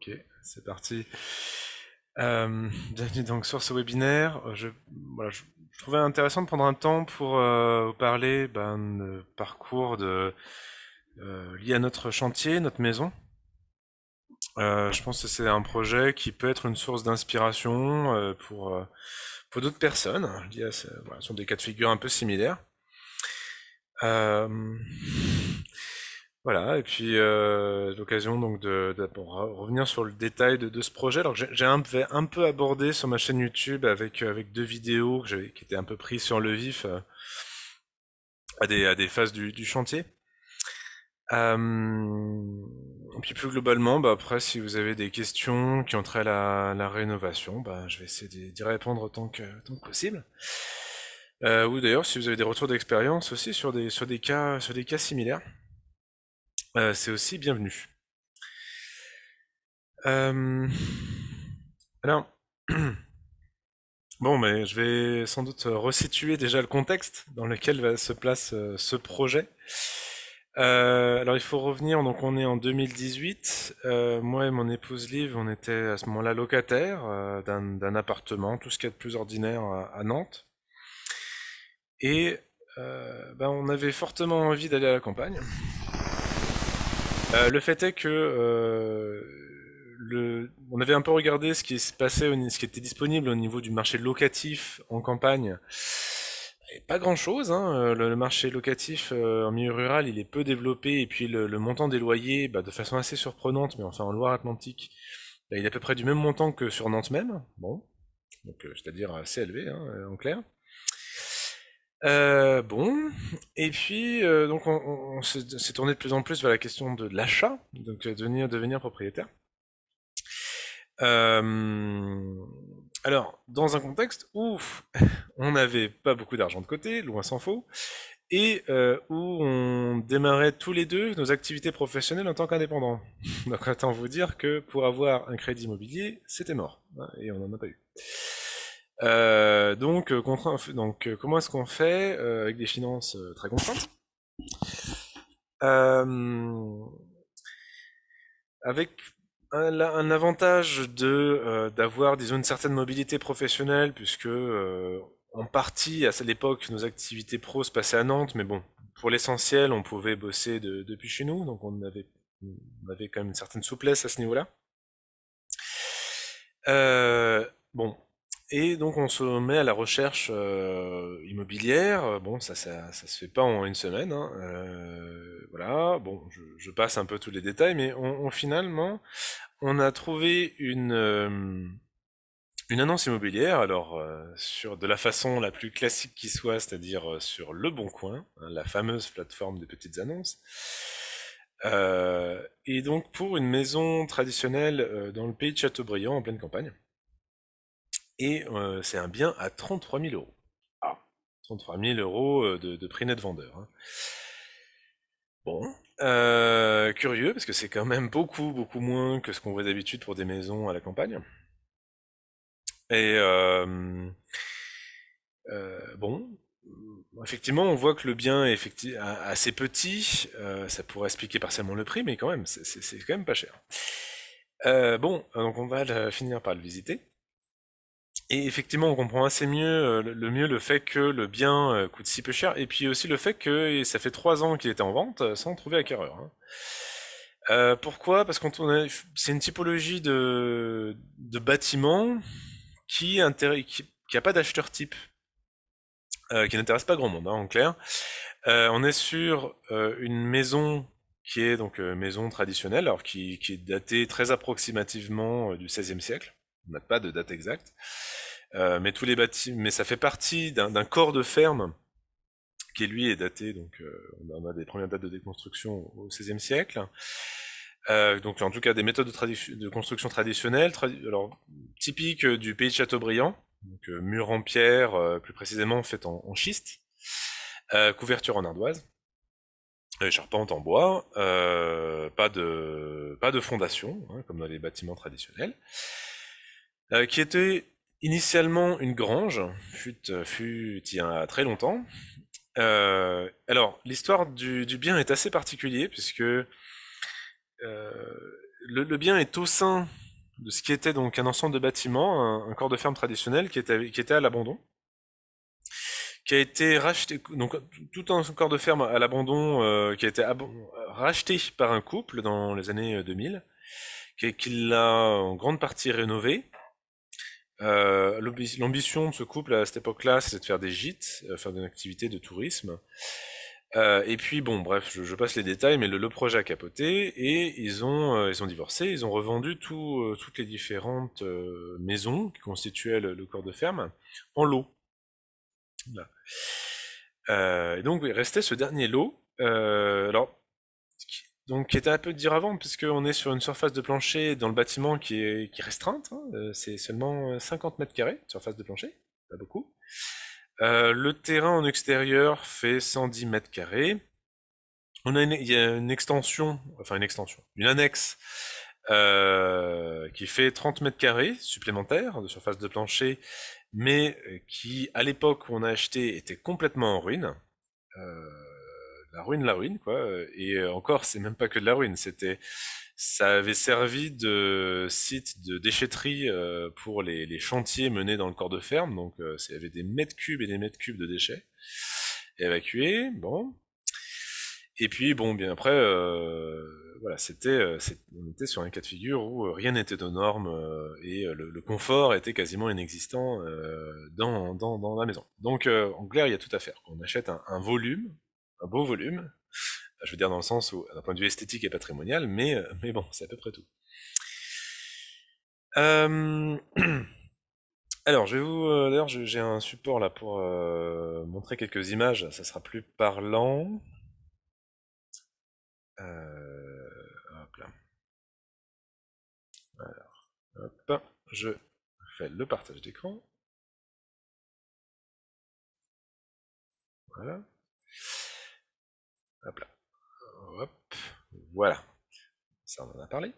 Ok, c'est parti. Euh, bienvenue donc sur ce webinaire. Euh, je, trouvais intéressant de prendre un temps pour euh, vous parler ben, de parcours de, lié à notre chantier, notre maison. je pense que c'est un projet qui peut être une source d'inspiration pour, d'autres personnes, hein, ce, voilà, des cas de figure un peu similaires. Voilà, et puis euh, l'occasion donc de, revenir sur le détail de, ce projet. Alors j'ai un, peu abordé sur ma chaîne YouTube avec, deux vidéos que qui étaient un peu prises sur le vif euh, à, des, phases du, chantier. Euh, et puis plus globalement, bah, après si vous avez des questions qui ont trait à la, rénovation, bah, je vais essayer d'y répondre autant que, possible. ou d'ailleurs si vous avez des retours d'expérience aussi sur des cas similaires. Euh, c'est aussi bienvenu. Euh, alors, bon, mais je vais sans doute resituer déjà le contexte dans lequel se place euh, ce projet. alors, il faut revenir. Donc, on est en 2018. moi et mon épouse Liv, on était à ce moment-là locataire d'un appartement, tout ce qu'il y a de plus ordinaire à, Nantes. Et ben, on avait fortement envie d'aller à la campagne. Euh, le fait est que euh, le... on avait un peu regardé ce qui se passait, ce qui était disponible au niveau du marché locatif en campagne. Et pas grand chose, hein. Euh, le, marché locatif en milieu rural il est peu développé et puis le, montant des loyers bah, de façon assez surprenante, mais enfin en Loire-Atlantique, bah, il est à peu près du même montant que sur Nantes même, bon, donc c'est-à-dire assez élevé hein, en clair. Euh, bon, et puis euh, donc on, s'est tourné de plus en plus vers la question de l'achat, donc euh, devenir, devenir propriétaire. Euh, alors, dans un contexte où on n'avait pas beaucoup d'argent de côté, loin s'en faut, et euh, où on démarrait tous les deux nos activités professionnelles en tant qu'indépendants. Donc autant vous dire que pour avoir un crédit immobilier, c'était mort, hein, et on n'en a pas eu. Euh, donc, euh, euh, donc, euh, comment est-ce qu'on fait avec des finances très contraintes Avec un, avantage de d'avoir disons une certaine mobilité professionnelle, puisque en partie à cette époque nos activités pro se passaient à Nantes, mais bon, pour l'essentiel, on pouvait bosser depuis chez nous, donc on avait, on avait, quand même une certaine souplesse à ce niveau-là. bon, et donc on se met à la recherche euh, immobilière. Bon, ça, ça, ça, se fait pas en une semaine. Hein. Euh, voilà. Bon, je, je, passe un peu tous les détails, mais on, on finalement, on a trouvé une euh, une annonce immobilière. Alors euh, sur de la façon la plus classique qui soit, c'est-à-dire sur Le Bon Coin, hein, la fameuse plateforme des petites annonces. et donc pour une maison traditionnelle dans le pays de Châteaubriand, en pleine campagne et euh, c'est un bien à 33 000 euros. Ah. 33 000 euros euh, de, prix net vendeur. Hein. Bon, euh, curieux parce que c'est quand même beaucoup, beaucoup moins que ce qu'on voit d'habitude pour des maisons à la campagne. Et bon, effectivement, on voit que le bien est assez petit. ça pourrait expliquer partiellement le prix, mais quand même, c'est quand même pas cher. bon, donc on va finir par le visiter. Et effectivement, on comprend assez mieux euh, le mieux le fait que le bien euh, coûte si peu cher, et puis aussi le fait que ça fait trois ans qu'il était en vente euh, sans trouver acquéreur. Hein. pourquoi Parce qu'on c'est une typologie de, de bâtiment qui qui, pas d'acheteur type, qui n'intéresse pas grand monde hein, en clair. on est sur une maison qui est donc maison traditionnelle, alors qui, qui est datée très approximativement du XVIe siècle on n'a pas de date exacte. Euh, mais tous les bâtiments, mais ça fait partie d'un corps de ferme qui lui est daté, donc euh, on a des premières dates de déconstruction au XVIe siècle. Euh, donc en tout cas des méthodes de, construction traditionnelles, typiques du pays de Châteaubriand, mur en pierre, plus précisément fait en, schiste, couverture en ardoise, charpente en bois, pas de fondation hein, comme dans les bâtiments traditionnels. Euh, qui était initialement une grange, fut, euh, fut il y a très longtemps. Euh, alors, l'histoire du, bien est assez particulière, puisque le, bien est au sein de ce qui était donc un ensemble de bâtiments, un, corps de ferme traditionnel qui était, qui était à l'abandon, qui a été racheté, donc tout un corps de ferme à l'abandon qui a été racheté par un couple dans les années 2000, qui l'a en grande partie rénové, euh, l'ambition de ce couple à cette époque-là, c'est de faire des gîtes, euh, faire des activités de tourisme. Euh, et puis bon, bref, je, passe les détails, mais le, projet a capoté et ils ont ils ont divorcé, ils ont revendu toutes les différentes maisons qui constituaient le, corps de ferme en lots. et donc il restait ce dernier lot. alors donc, qui était un peu de dire avant, puisqu'on est sur une surface de plancher dans le bâtiment qui est, qui restreinte. Hein. Euh, c'est seulement 50 euh, mètres carrés, surface de plancher, pas beaucoup. Euh, le terrain en extérieur fait 110 mètres carrés. On a une, il y a une extension, enfin une extension, une annexe qui fait 30 mètres carrés supplémentaires de surface de plancher, mais qui, à l'époque où on a acheté, était complètement en ruine la ruine, la ruine, quoi. Euh, et euh, encore, c'est même pas que de la ruine, c'était, ça avait servi de site de déchetterie euh, pour les, chantiers menés dans le corps de ferme. Donc, il y avait des mètres cubes et des mètres cubes de déchets évacués. Bon. Et puis, bon, bien après, voilà, c'était, on était sur un cas de figure où rien n'était de norme et le, confort était quasiment inexistant dans, dans, dans la maison. Donc, en clair, il y a tout à faire. On achète un volume un beau volume. Je veux dire dans le sens où, d'un point de vue esthétique et patrimonial, mais, euh, mais bon, c'est à peu près tout. Euh, alors, je vais vous. Euh, d'ailleurs, j'ai un support là pour montrer quelques images. Ça sera plus parlant. hop là. Alors, hop. Je fais le partage d'écran. Voilà. Hop là. Hop. Voilà. Ça, on en a parlé.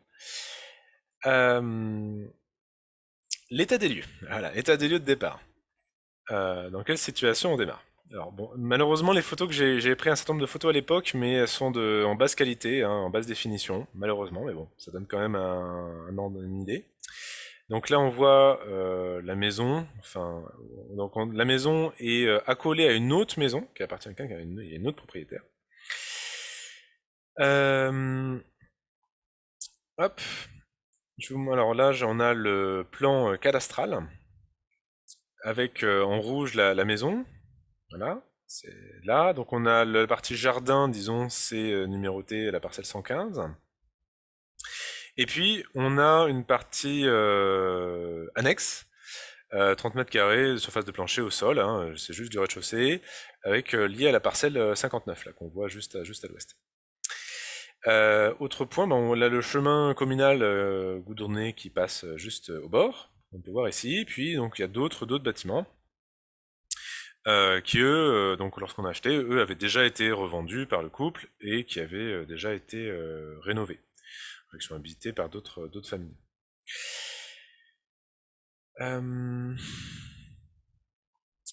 L'état des lieux. Voilà, état des lieux de départ. Euh, dans quelle situation on démarre alors bon, malheureusement les photos que j'ai pris un certain nombre de photos à l'époque, mais elles sont de, en basse qualité, hein, en basse définition, malheureusement, mais bon, ça donne quand même un, un une idée. Donc là on voit euh, la maison, enfin donc la maison est euh, accolée à une autre maison qui appartient à quelqu'un qui a une, autre propriétaire. Hop. Alors là, on a le plan cadastral avec en rouge la, maison. Voilà, c'est là. Donc on a la partie jardin, disons, c'est numéroté la parcelle 115. Et puis on a une partie annexe, 30 mètres carrés, surface de plancher au sol, hein, c'est juste du rez-de-chaussée, avec lié à la parcelle 59, là, qu'on voit juste juste à l'ouest. Euh, autre point, ben, on a le chemin communal euh, Goudourné qui passe euh, juste au bord. On peut voir ici. Puis donc il y a d'autres d'autres bâtiments qui eux, donc lorsqu'on a acheté, eux avaient déjà été revendus par le couple et qui avaient déjà été rénovés, qui sont habités par d'autres d'autres familles.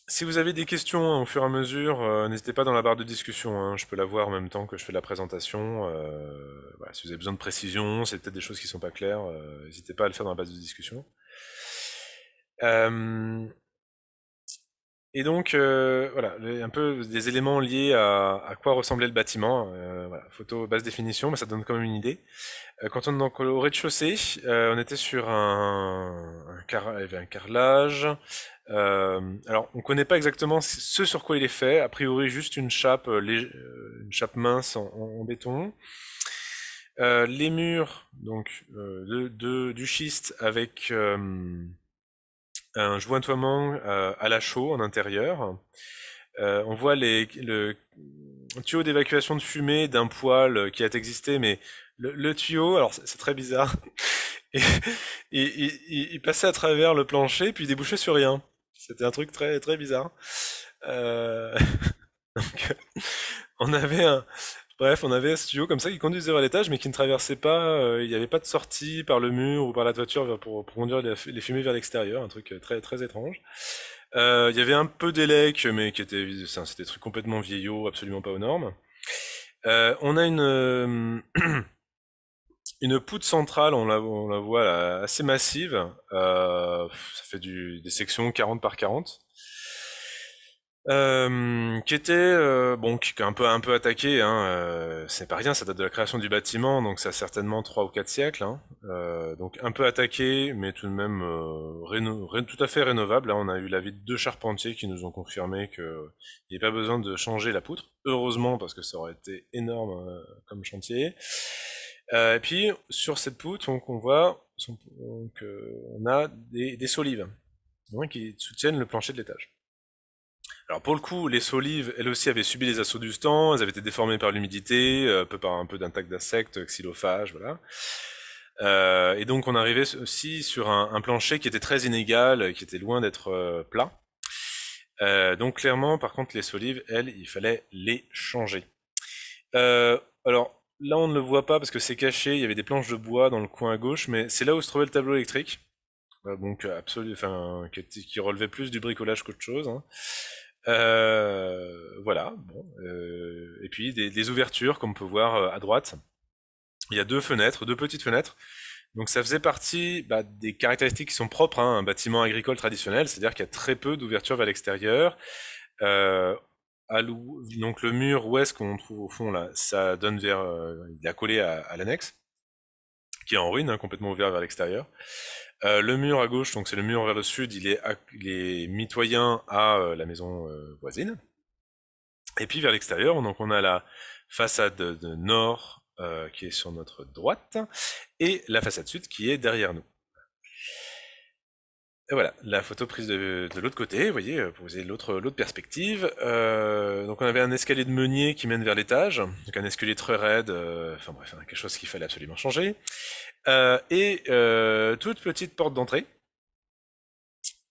Si vous avez des questions hein, au fur et à mesure, euh, n'hésitez pas dans la barre de discussion. Hein. je peux la voir en même temps que je fais la présentation. Euh, si vous avez besoin de précision, c'est peut-être des choses qui ne sont pas claires, euh, n'hésitez pas à le faire dans la base de discussion. et donc, voilà, un peu des éléments liés à, quoi ressemblait le bâtiment. photo basse définition, mais bah, ça donne quand même une idée. quand on est au rez-de-chaussée, on était sur un carrelage. Euh, alors, on ne connaît pas exactement ce sur quoi il est fait. A priori, juste une chape, euh, euh, une mince en, béton. les murs, donc, du schiste avec un jointoiement à la chaux en intérieur. on voit les, le tuyau d'évacuation de fumée d'un poêle qui a existé, mais le, tuyau, alors c'est très bizarre. il passait à travers le plancher puis il débouchait sur rien. C'était un truc très, très bizarre. Euh, euh, on avait un. Bref, on avait un studio comme ça qui conduisait vers l'étage, mais qui ne traversait pas. Euh, il n'y avait pas de sortie par le mur ou par la toiture pour, conduire les, fumées vers l'extérieur, un truc très très étrange. il y avait un peu d'élec, mais qui était, c'était des trucs complètement vieillots, absolument pas aux normes. on a une Une poutre centrale, on la, la voit là, assez massive. Euh, ça fait des sections 40 par 40. Euh, qui était euh, bon, qui, un peu un peu attaqué. Hein, c'est pas rien, ça date de la création du bâtiment, donc ça a certainement trois ou quatre siècles. Hein. donc un peu attaqué, mais tout de même tout à fait rénovable. Là, hein. on a eu l'avis de deux charpentiers qui nous ont confirmé qu'il n'y a pas besoin de changer la poutre. Heureusement, parce que ça aurait été énorme comme chantier. Euh, et puis sur cette poutre, on voit, donc, euh, on a des, solives hein, qui soutiennent le plancher de l'étage. Alors pour le coup, les solives, elles aussi, avaient subi les assauts du temps, elles avaient été déformées par l'humidité, euh, peu par un peu d'attaque d'insectes, xylophages, voilà. Euh, et donc on arrivait aussi sur un, plancher qui était très inégal, qui était loin d'être euh, plat. donc clairement, par contre, les solives, elles, il fallait les changer. alors, Là, on ne le voit pas parce que c'est caché. Il y avait des planches de bois dans le coin à gauche, mais c'est là où se trouvait le tableau électrique. Euh, donc, euh, absolu, enfin, qui, relevait plus du bricolage qu'autre chose. Hein. Euh, voilà. Bon. et puis des, ouvertures, comme on peut voir à droite. Il y a deux fenêtres, deux petites fenêtres. Donc ça faisait partie bah, des caractéristiques qui sont propres à hein, un bâtiment agricole traditionnel, c'est-à-dire qu'il y a très peu d'ouvertures vers l'extérieur donc le mur ouest qu'on trouve au fond là, ça donne vers, euh, il est collé à, l'annexe, qui est en ruine, hein, complètement ouvert vers l'extérieur. Euh, le mur à gauche, donc c'est le mur vers le sud, il est, mitoyen à euh, la maison voisine. Et puis vers l'extérieur, donc on a la façade de nord qui est sur notre droite et la façade sud qui est derrière nous. Et voilà, la photo prise de, l'autre côté, vous voyez, euh, pour vous avez l'autre perspective. Euh, donc on avait un escalier de meunier qui mène vers l'étage, donc un escalier très raide, euh, enfin bref, quelque chose qu'il fallait absolument changer. et toute petite porte d'entrée.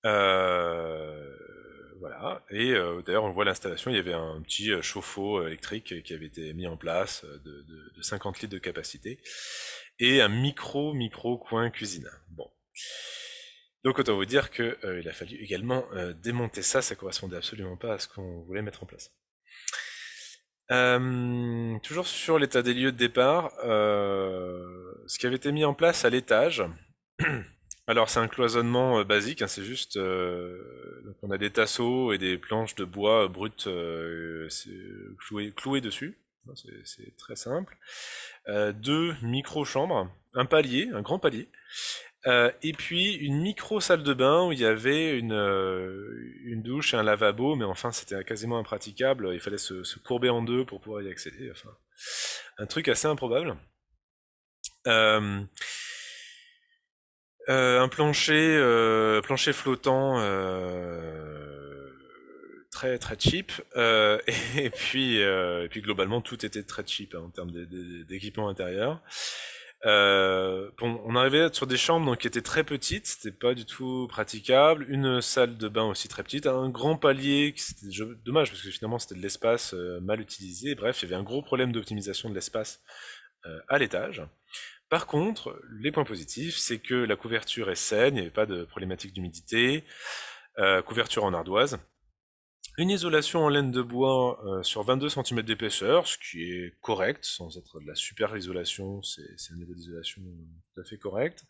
voilà, et d'ailleurs on voit l'installation, il y avait un petit chauffe-eau électrique qui avait été mis en place de, de 50 litres de capacité, et un micro-micro coin cuisine. Bon. Donc autant vous dire qu'il euh, a fallu également euh, démonter ça, ça ne correspondait absolument pas à ce qu'on voulait mettre en place. Euh, toujours sur l'état des lieux de départ, ce qui avait été mis en place à l'étage, alors c'est un cloisonnement basique, hein, c'est juste donc on a des tasseaux et des planches de bois brutes clouées, dessus, c'est très simple. deux micro-chambres, un palier, un grand palier, euh, et puis une micro salle de bain où il y avait une, euh, une douche et un lavabo, mais enfin c'était quasiment impraticable. Il fallait se, courber en deux pour pouvoir y accéder. Enfin, un truc assez improbable. Euh, un plancher, plancher flottant très très cheap. et, puis, et puis globalement, tout était très cheap hein, en termes d'équipement intérieur. Euh, bon, on arrivait sur des chambres donc, qui étaient très petites, c'était pas du tout praticable. Une salle de bain aussi très petite, un grand palier, c'était dommage parce que finalement c'était de l'espace euh, mal utilisé. Bref, il y avait un gros problème d'optimisation de l'espace euh, à l'étage. Par contre, les points positifs, c'est que la couverture est saine, il n'y avait pas de problématique d'humidité, couverture en ardoise. Une isolation en laine de bois euh, sur 22 cm d'épaisseur, ce qui est correct, sans être de la super isolation, c'est un niveau d'isolation tout à fait correct.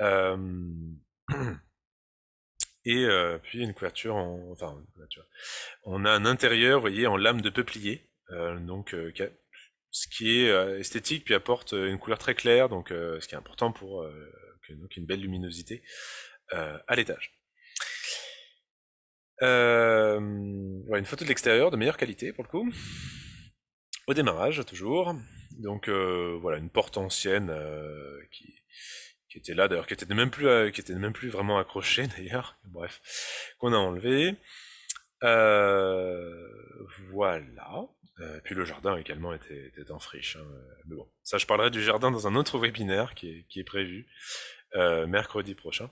Euh, et euh, puis une couverture en. Enfin, On a un intérieur, vous voyez, en lame de peuplier, donc ce qui est esthétique, puis apporte une couleur très claire, donc ce qui est important pour une belle luminosité à l'étage. Euh, une photo de l'extérieur de meilleure qualité pour le coup. Au démarrage, toujours. Donc euh, voilà, une porte ancienne euh, qui, qui, était là d'ailleurs, qui était même plus, euh, qui était même plus vraiment accrochée d'ailleurs. Bref, qu'on a enlevée. voilà. puis le jardin également était, en friche. Hein. Mais bon, ça je parlerai du jardin dans un autre webinaire qui qui est prévu mercredi prochain.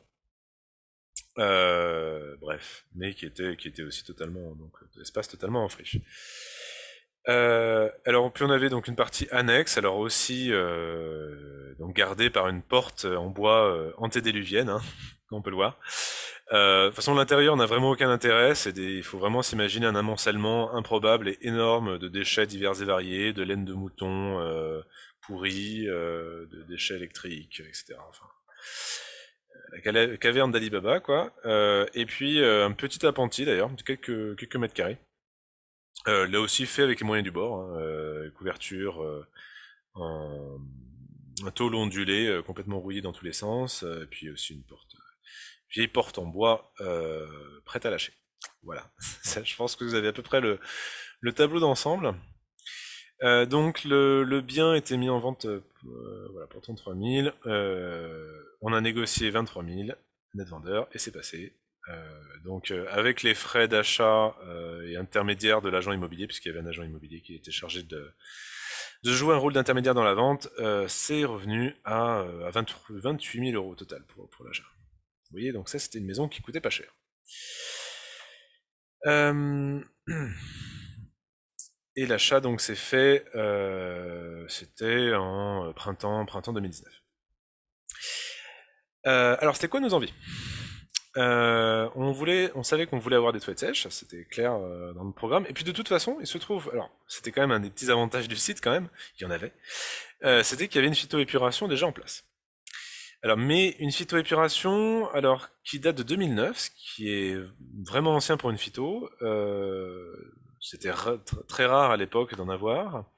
Euh, bref, mais qui était, qui était aussi totalement, donc, espace totalement en friche. Euh, alors, puis on avait donc une partie annexe, alors aussi euh, donc gardée par une porte en bois antédéluvienne, hein, on peut le voir. de toute façon, l'intérieur n'a vraiment aucun intérêt, il faut vraiment s'imaginer un amoncellement improbable et énorme de déchets divers et variés, de laine de mouton pourrie, de déchets électriques, etc. Enfin, la caverne d'Ali quoi. Euh, et puis euh, un petit appentis d'ailleurs, de quelques, quelques mètres carrés. Euh, là aussi fait avec les moyens du bord, hein, couverture, en un tôle ondulé complètement rouillé dans tous les sens, et puis aussi une porte, vieille porte en bois prête à lâcher. Voilà, je pense que vous avez à peu près le, le tableau d'ensemble. Euh, donc le, bien était mis en vente euh, euh, voilà, pour 33 000. on a négocié 23 000 net vendeur et c'est passé. donc avec les frais d'achat et intermédiaire de l'agent immobilier, puisqu'il y avait un agent immobilier qui était chargé de, de jouer un rôle d'intermédiaire dans la vente, c'est revenu à, à 28 000 euros au total pour, pour l'achat. Vous voyez, donc ça c'était une maison qui coûtait pas cher. Et l'achat donc s'est fait, euh, c'était en euh, printemps, printemps 2019. Euh, alors c'était quoi nos envies on, voulait, on savait qu'on voulait avoir des toilettes sèches, c'était clair dans le programme. Et puis de toute façon, il se trouve, alors c'était quand même un des petits avantages du site quand même, il y en avait, c'était qu'il y avait une phytoépuration déjà en place. Alors, mais une phytoépuration, alors qui date de 2009, ce qui est vraiment ancien pour une phyto, c'était très rare à l'époque d'en avoir.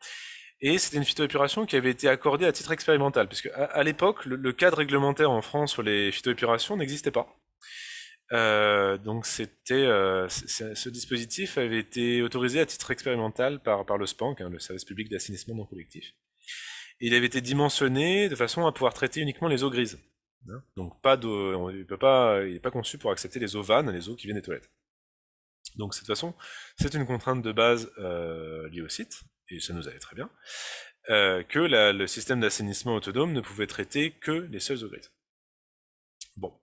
Et c'était une phytoépuration qui avait été accordée à titre expérimental, puisque à, l'époque, le, cadre réglementaire en France sur les phytoépurations n'existait pas. Euh, donc c'était euh, ce dispositif avait été autorisé à titre expérimental par, le SPANC, hein, le service public d'assainissement non collectif. Et il avait été dimensionné de façon à pouvoir traiter uniquement les eaux grises. Hein. donc pas il n'est pas conçu pour accepter les eaux vannes, les eaux qui viennent des toilettes. Donc, de façon, c'est une contrainte de base euh, liée au site, et ça nous allait très bien, euh, que le système d'assainissement autonome ne pouvait traiter que les seules eaux grises. Bon.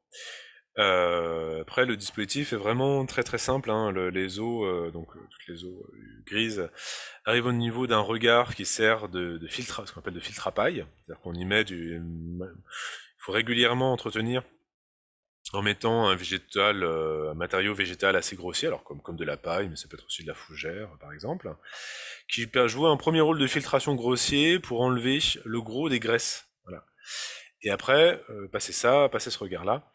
Euh, après, le dispositif est vraiment très très simple. Hein. les eaux, donc toutes les eaux grises, arrivent au niveau d'un regard qui sert de, de filtre, ce qu'on appelle de filtre à paille. C'est-à-dire qu'on y met du. Il faut régulièrement entretenir en mettant un végétal, euh, un matériau végétal assez grossier, alors comme, comme de la paille, mais ça peut être aussi de la fougère, par exemple, qui peut jouer un premier rôle de filtration grossier pour enlever le gros des graisses. Et après, euh, passer ça, passer ce regard-là,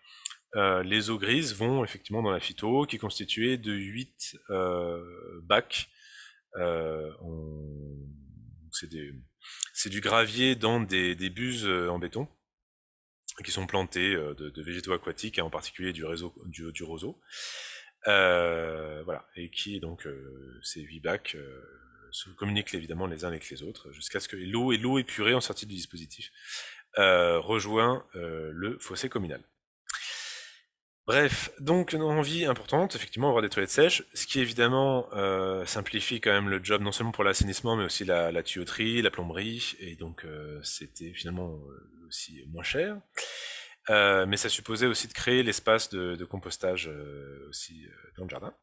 euh, les eaux grises vont effectivement dans la phyto, qui est constituée de 8 bacs. C'est du gravier dans des, des buses en béton qui sont plantés euh, de, végétaux aquatiques, en particulier du, réseau, du, roseau. Euh, voilà, et qui donc euh, ces huit bacs se communiquent évidemment les uns avec les autres jusqu'à ce que l'eau et l'eau épurée en sortie du dispositif rejoint le fossé communal. Bref, donc une envie importante, effectivement, avoir des toilettes sèches, ce qui évidemment euh, simplifie quand même le job, non seulement pour l'assainissement, mais aussi la, tuyauterie, la plomberie, et donc euh, c'était finalement euh, aussi moins cher. mais ça supposait aussi de créer l'espace de, de, compostage aussi dans le jardin.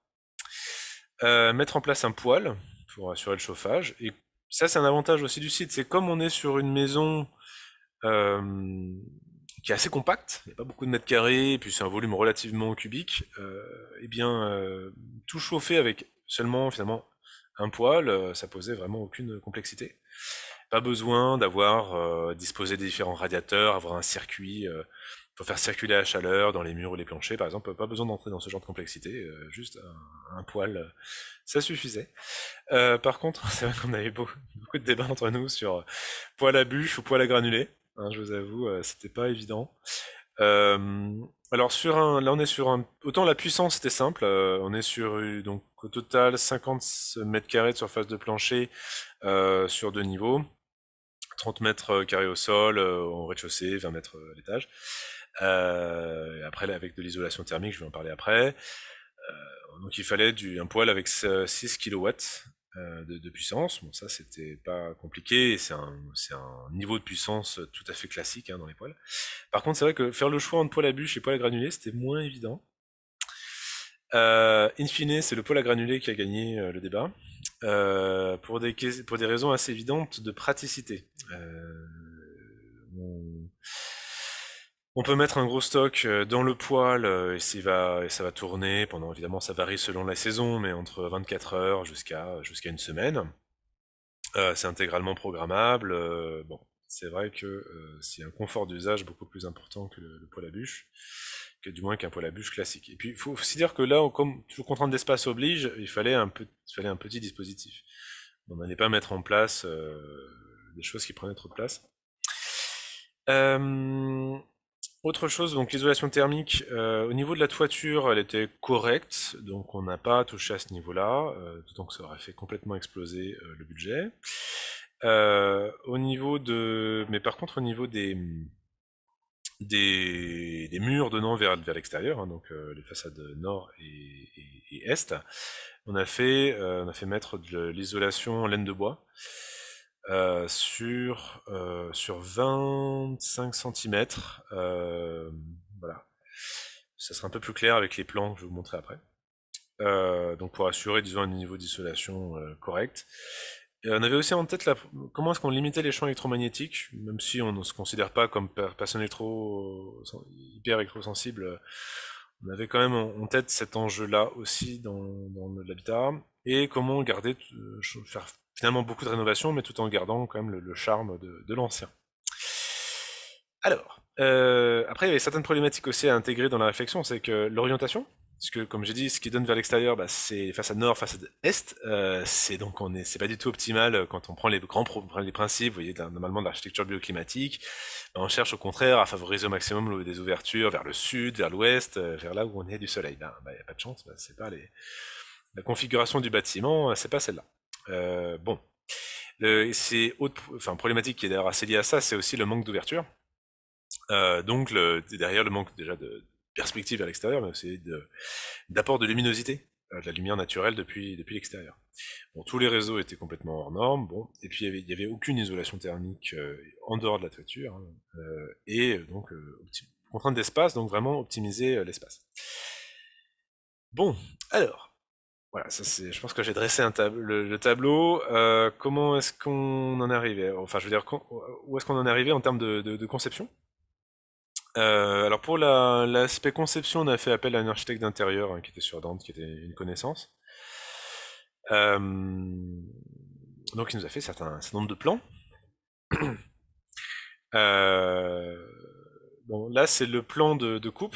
mettre en place un poêle pour assurer le chauffage, et ça c'est un avantage aussi du site, c'est comme on est sur une maison qui est assez compact, il n'y a pas beaucoup de mètres carrés, puis c'est un volume relativement cubique, et euh, eh bien, euh, tout chauffer avec seulement finalement un poêle, euh, ça posait vraiment aucune complexité. Pas besoin d'avoir disposé des différents radiateurs, avoir un circuit pour faire circuler la chaleur dans les murs ou les planchers, par exemple. Pas besoin d'entrer dans ce genre de complexité, juste un, poil, poêle, ça suffisait. par contre, c'est vrai qu'on avait beaucoup, de débats entre nous sur poêle à bûche ou poêle à granulé. Hein, je vous avoue, euh, c'était pas évident. Euh, alors sur là on est sur un, autant la puissance était simple, euh, on est sur donc au total 50 mètres carrés de surface de plancher sur deux niveaux, 30 mètres carrés au sol, au rez-de-chaussée, 20 mètres à l'étage. après avec de l'isolation thermique, je vais en parler après. donc il fallait du, un poêle avec 6 kW euh, de, puissance. Bon, ça, c'était pas compliqué. C'est un, niveau de puissance tout à fait classique hein, dans les poils. Par contre, c'est vrai que faire le choix entre poils à bûche et poils à granulés, c'était moins évident. Euh, in fine, c'est le poil à granulés qui a gagné euh, le débat. pour, des, pour des raisons assez évidentes de praticité. On peut mettre un gros stock euh, dans le poêle euh, et, ça va, tourner pendant, évidemment, ça varie selon la saison, mais entre 24 heures jusqu'à une semaine. Euh, c'est intégralement programmable. bon, c'est vrai que c'est un confort d'usage beaucoup plus important que le, poêle à bûche, que du moins qu'un poêle à bûche classique. Et puis, il faut aussi dire que là, comme toujours contrainte d'espace oblige, il fallait un, il fallait un petit dispositif. On n'allait pas mettre en place des choses qui prenaient trop de place. Autre chose, donc l'isolation thermique, euh, au niveau de la toiture, elle était correcte, donc on n'a pas touché à ce niveau-là, euh, donc ça aurait fait complètement exploser euh, le budget. au niveau de, mais par contre au niveau des des, murs donnant vers, vers l'extérieur, hein, donc les façades nord et, est, on a fait on a fait mettre de l'isolation laine de bois. Euh, sur, euh, sur 25 cm. Euh, voilà. Ça sera un peu plus clair avec les plans que je vais vous montrer après. donc pour assurer, disons, un niveau d'isolation correct. on avait aussi en tête la, comment est-ce qu'on limitait les champs électromagnétiques, même si on ne se considère pas comme personne électro, hyper électrosensible on avait quand même en tête cet enjeu-là aussi dans, l'habitat et comment garder, euh, faire finalement beaucoup de rénovations, mais tout en gardant quand même le, charme de, l'ancien. Alors, euh, après, il y avait certaines problématiques aussi à intégrer dans la réflexion, c'est que l'orientation, parce que, comme j'ai dit, ce qui donne vers l'extérieur, bah, c'est face à nord, face à est. Euh, c'est donc on est, c'est pas du tout optimal euh, quand on prend les grands principes, vous voyez, normalement de l'architecture bioclimatique. Bah, on cherche au contraire à favoriser au maximum des ouvertures vers le sud, vers l'ouest, euh, vers là où on est du soleil. il n'y bah, a pas de chance, c'est pas les... la configuration du bâtiment, c'est pas celle-là. bon, c'est autre, problématique qui est d'ailleurs assez liée à ça, c'est aussi le manque d'ouverture. donc derrière le manque déjà de perspective à l'extérieur, mais aussi d'apport de, luminosité, euh, de la lumière naturelle depuis, depuis l'extérieur. Bon, tous les réseaux étaient complètement hors normes, bon, et puis il n'y avait, aucune isolation thermique euh, en dehors de la toiture, hein, euh, et donc contrainte d'espace, donc vraiment optimiser l'espace. Bon, alors, voilà, ça c'est, je pense que j'ai dressé le, tableau. comment est-ce qu'on en est arrivé Enfin, je veux dire, où est-ce qu'on en est arrivé en termes de conception euh, alors pour l'aspect conception, on a fait appel à un architecte d'intérieur hein, qui était sur Dante, qui était une connaissance. Euh, donc il nous a fait un certain nombre de plans. Euh, là c'est le plan de, coupe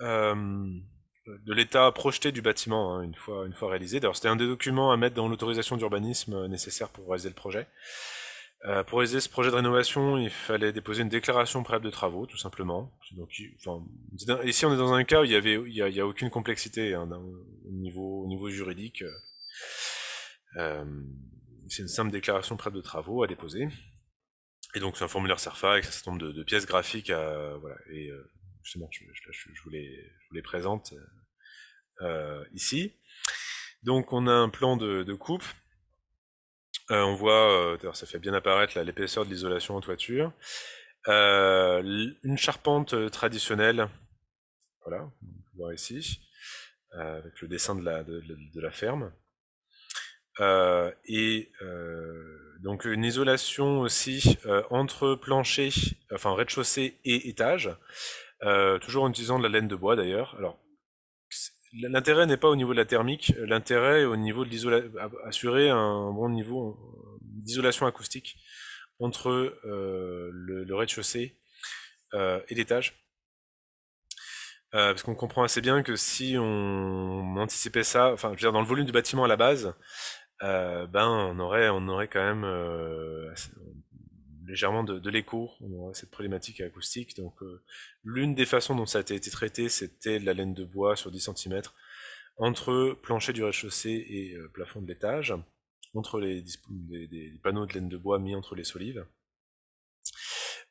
de l'état projeté du bâtiment hein, une, fois, une fois réalisé. D'ailleurs c'était un des documents à mettre dans l'autorisation d'urbanisme nécessaire pour réaliser le projet. Euh, pour réaliser ce projet de rénovation, il fallait déposer une déclaration préalable de travaux, tout simplement. Donc, ici, on est dans un cas où il n'y avait, il a, aucune complexité hein, au, niveau, au juridique. Euh, c'est une simple déclaration préalable de travaux à déposer. Et donc, c'est un formulaire SERFA avec un certain nombre de, pièces graphiques. À, voilà, euh, justement, je, je, vous, les, présente ici. Donc, on a un plan de, de coupe euh, on voit, euh, ça fait bien apparaître l'épaisseur de l'isolation en toiture. Euh, une charpente traditionnelle, voilà, on voir ici, avec le dessin de la, de, la ferme. et donc une isolation aussi entre plancher, enfin rez-de-chaussée et étage, toujours en utilisant de la laine de bois d'ailleurs. Alors L'intérêt n'est pas au niveau de la thermique, euh, l'intérêt est au niveau de l'isolation, euh, assurer un bon niveau euh, d'isolation acoustique entre le, rez-de-chaussée et l'étage. parce qu'on comprend assez bien que si on anticipait ça, enfin, je veux dire, dans le volume du bâtiment à la base, ben, on aurait, on aurait quand même, légèrement de, l'écho, cette problématique acoustique. Donc, euh, l'une des façons dont ça a été traité, c'était la laine de bois sur 10 cm entre plancher du rez-de-chaussée et euh, plafond de l'étage, entre les, panneaux de laine de bois mis entre les solives.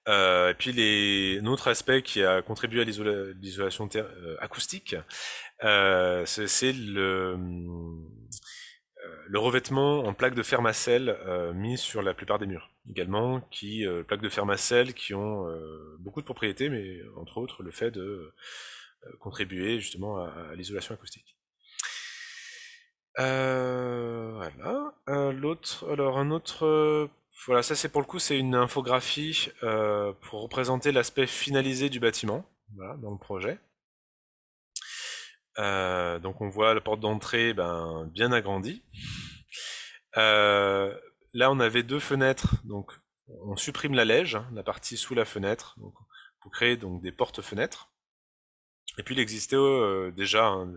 Euh, et puis un autre aspect qui a contribué à l'isolation acoustique, c'est le, euh, le revêtement en plaques de ferme à euh, mis sur la plupart des murs également, qui euh, plaques de ferme qui ont beaucoup de propriétés, mais entre autres le fait de contribuer justement à, l'isolation acoustique. Euh, voilà. L'autre, alors un autre, voilà, ça c'est pour le coup, c'est une infographie pour représenter l'aspect finalisé du bâtiment, dans le projet. Euh, donc on voit la porte d'entrée ben, bien agrandie. Euh, là on avait deux fenêtres, donc on supprime la lège, hein, la partie sous la fenêtre, pour créer des portes-fenêtres. Et puis il existait euh, déjà hein,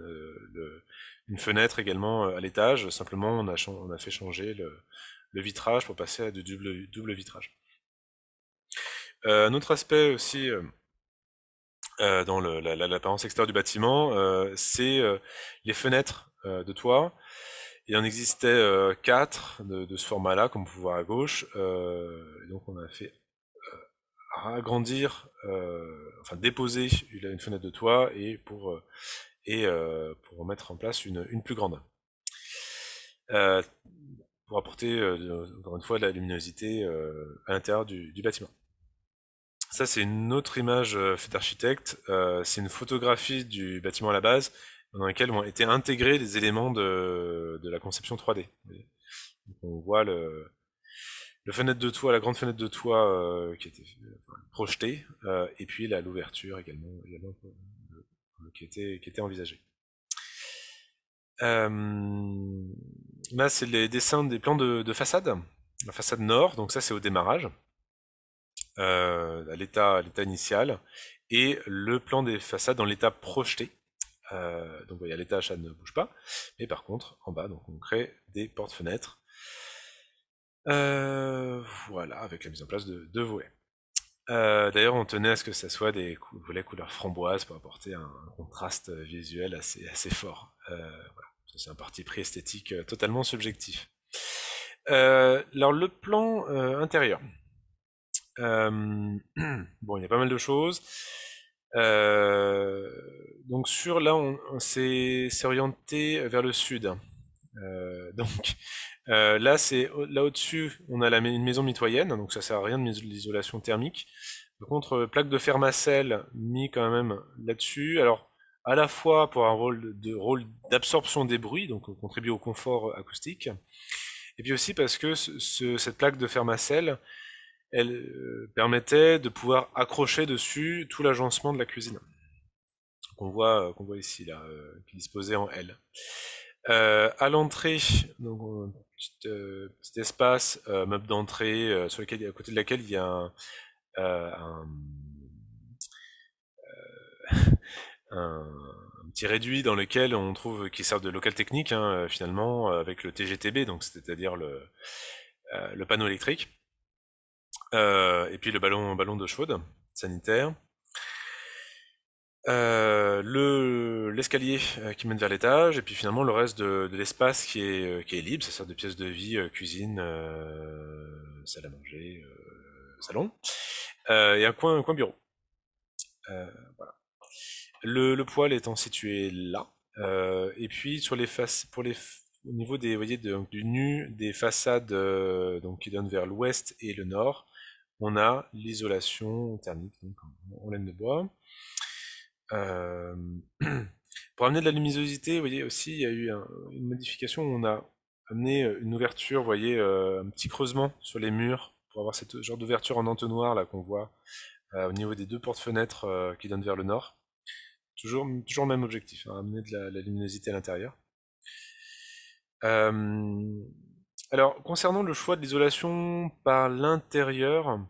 une fenêtre également à l'étage, simplement on a, fait changer le, vitrage pour passer à du double, double vitrage. un autre aspect aussi euh, dans l'apparence extérieure du bâtiment, euh, c'est euh, les fenêtres de toit. Il en existait quatre de, ce format-là, comme vous pouvez voir à gauche. donc on a fait agrandir, enfin déposer une fenêtre de toit et pour, et, pour mettre en place une, plus grande. pour apporter, encore une fois, de la luminosité à l'intérieur du bâtiment. Ça, c'est une autre image euh, faite architecte. Euh, c'est une photographie du bâtiment à la base dans laquelle ont été intégrés les éléments de, la conception 3D. on voit le, fenêtre de toit, la grande fenêtre de toit euh, qui a été projetée, et puis l'ouverture également, qui, était, envisagée. là, c'est les dessins des plans de façade, la façade nord, donc ça c'est au démarrage. Euh, à l'état initial, et le plan des façades dans l'état projeté. Euh, donc vous voyez, à l'étage, ça ne bouge pas. Mais par contre, en bas, donc on crée des portes-fenêtres. Euh, voilà, avec la mise en place de deux volets. D'ailleurs, on tenait à ce que ça soit des volets couleur framboise pour apporter un contraste visuel assez, fort. Voilà. C'est un parti pris esthétique totalement subjectif. alors, le plan intérieur. bon, il y a pas mal de choses. donc sur là, on, s'est orienté vers le sud. donc là, c'est là au-dessus, on a la, une maison mitoyenne, donc ça sert à rien de l'isolation thermique. Par contre, euh, plaque de fermacelle mis quand même là-dessus. Alors à la fois pour un rôle de rôle d'absorption des bruits, donc on contribue au confort acoustique, et puis aussi parce que cette plaque de fermacelle elle euh, permettait de pouvoir accrocher dessus tout l'agencement de la cuisine qu'on voit, euh, qu'on voit ici, là, euh, qui disposait en L. Euh, à l'entrée, donc un petit, espace, euh, meuble d'entrée, sur lequel, à côté de laquelle il y a un, petit réduit dans lequel on trouve qui sert de local technique hein, finalement avec le TGTB, donc c'est-à-dire le panneau électrique. Euh, et puis le ballon, ballon d'eau chaude, sanitaire. Euh, le l'escalier euh, qui mène vers l'étage et puis finalement le reste de, de l'espace qui est est libre ça sert de pièces de vie cuisine salle à manger salon et un coin coin bureau le, le poêle étant situé là et puis sur les faces pour les au niveau des, du nu des façades euh, donc, qui donnent vers l'ouest et le nord, on a l'isolation thermique en, laine de bois. Euh, pour amener de la luminosité, voyez aussi, il y a eu une modification. On a amené euh, une ouverture, voyez, un petit creusement sur les murs pour avoir cette genre d'ouverture en entonnoir là qu'on voit au niveau des deux portes-fenêtres qui donnent vers le nord. Toujours, toujours le même objectif, hein, amener de la luminosité à l'intérieur alors, concernant le choix de l'isolation par l'intérieur,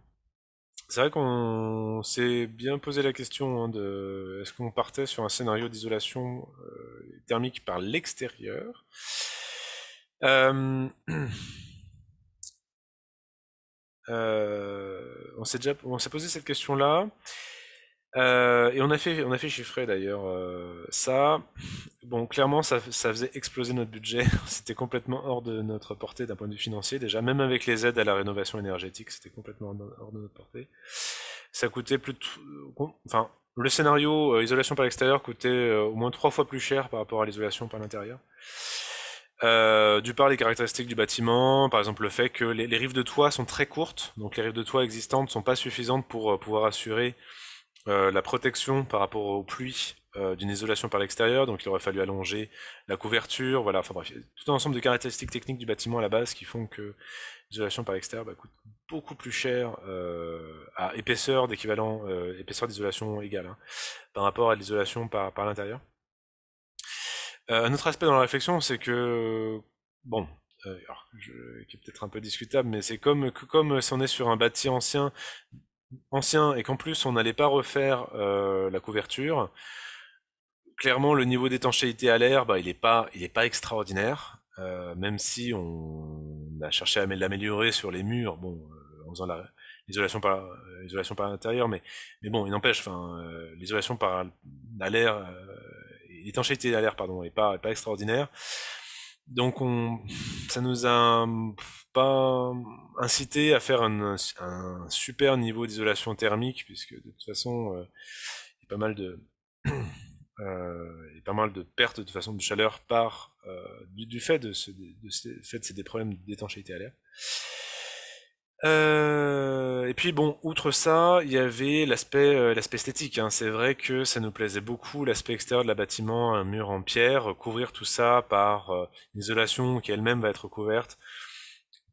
c'est vrai qu'on s'est bien posé la question hein, de est-ce qu'on partait sur un scénario d'isolation euh, thermique par l'extérieur. Euh, on s'est déjà on s'est posé cette question là. Euh, et on a fait, on a fait chiffrer d'ailleurs euh, ça. Bon, clairement, ça, ça, faisait exploser notre budget. c'était complètement hors de notre portée d'un point de vue financier. Déjà, même avec les aides à la rénovation énergétique, c'était complètement hors de notre portée. Ça coûtait plus Enfin, le scénario euh, isolation par l'extérieur coûtait euh, au moins trois fois plus cher par rapport à l'isolation par l'intérieur. Euh, du par les caractéristiques du bâtiment, par exemple le fait que les, rives de toit sont très courtes, donc les rives de toit existantes sont pas suffisantes pour pouvoir assurer euh, la protection par rapport aux pluies euh, d'une isolation par l'extérieur, donc il aurait fallu allonger la couverture, voilà, enfin bref, tout un ensemble de caractéristiques techniques du bâtiment à la base qui font que l'isolation par l'extérieur bah, coûte beaucoup plus cher euh, à épaisseur d'équivalent, épaisseur d'isolation égale, hein, par rapport à l'isolation par, par l'intérieur. un autre aspect dans la réflexion, c'est que, bon, qui est peut-être un peu discutable, mais c'est comme, comme si on est sur un bâti ancien ancien et qu'en plus on n'allait pas refaire euh, la couverture, clairement le niveau d'étanchéité à l'air, bah, il n'est pas, est pas extraordinaire. Euh, même si on a cherché à l'améliorer sur les murs, bon, euh, en faisant l'isolation par par l'intérieur, mais bon, il n'empêche, enfin, l'isolation par l'étanchéité à l'air, pardon, est pas extraordinaire. Donc, on, ça nous a pas incité à faire un, super niveau d'isolation thermique, puisque de toute façon, euh, il y a pas mal de, euh, y a pas mal de pertes de façon de chaleur par euh, du, fait de, ce, fait de ces des problèmes d'étanchéité à l'air. Euh, et puis bon, outre ça, il y avait l'aspect euh, l'aspect esthétique. Hein. C'est vrai que ça nous plaisait beaucoup l'aspect extérieur de la bâtiment, un mur en pierre, couvrir tout ça par euh, une isolation qui elle-même va être couverte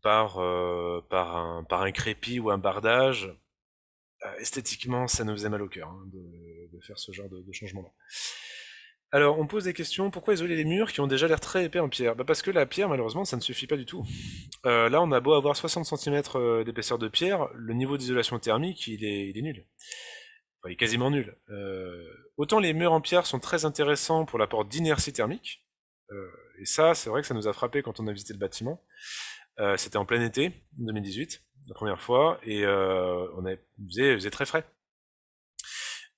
par par un par un crépi ou un bardage. esthétiquement, ça nous faisait mal au cœur hein, de, faire ce genre de changement-là. Alors, on pose des questions. Pourquoi isoler les murs qui ont déjà l'air très épais en pierre bah Parce que la pierre, malheureusement, ça ne suffit pas du tout. Euh, là, on a beau avoir 60 cm euh, d'épaisseur de pierre, le niveau d'isolation thermique, il est, nul. Enfin, il est quasiment nul. Euh, autant les murs en pierre sont très intéressants pour l'apport d'inertie thermique. et ça, c'est vrai que ça nous a frappé quand on a visité le bâtiment. C'était en plein été, 2018, la première fois, et on, faisait très frais.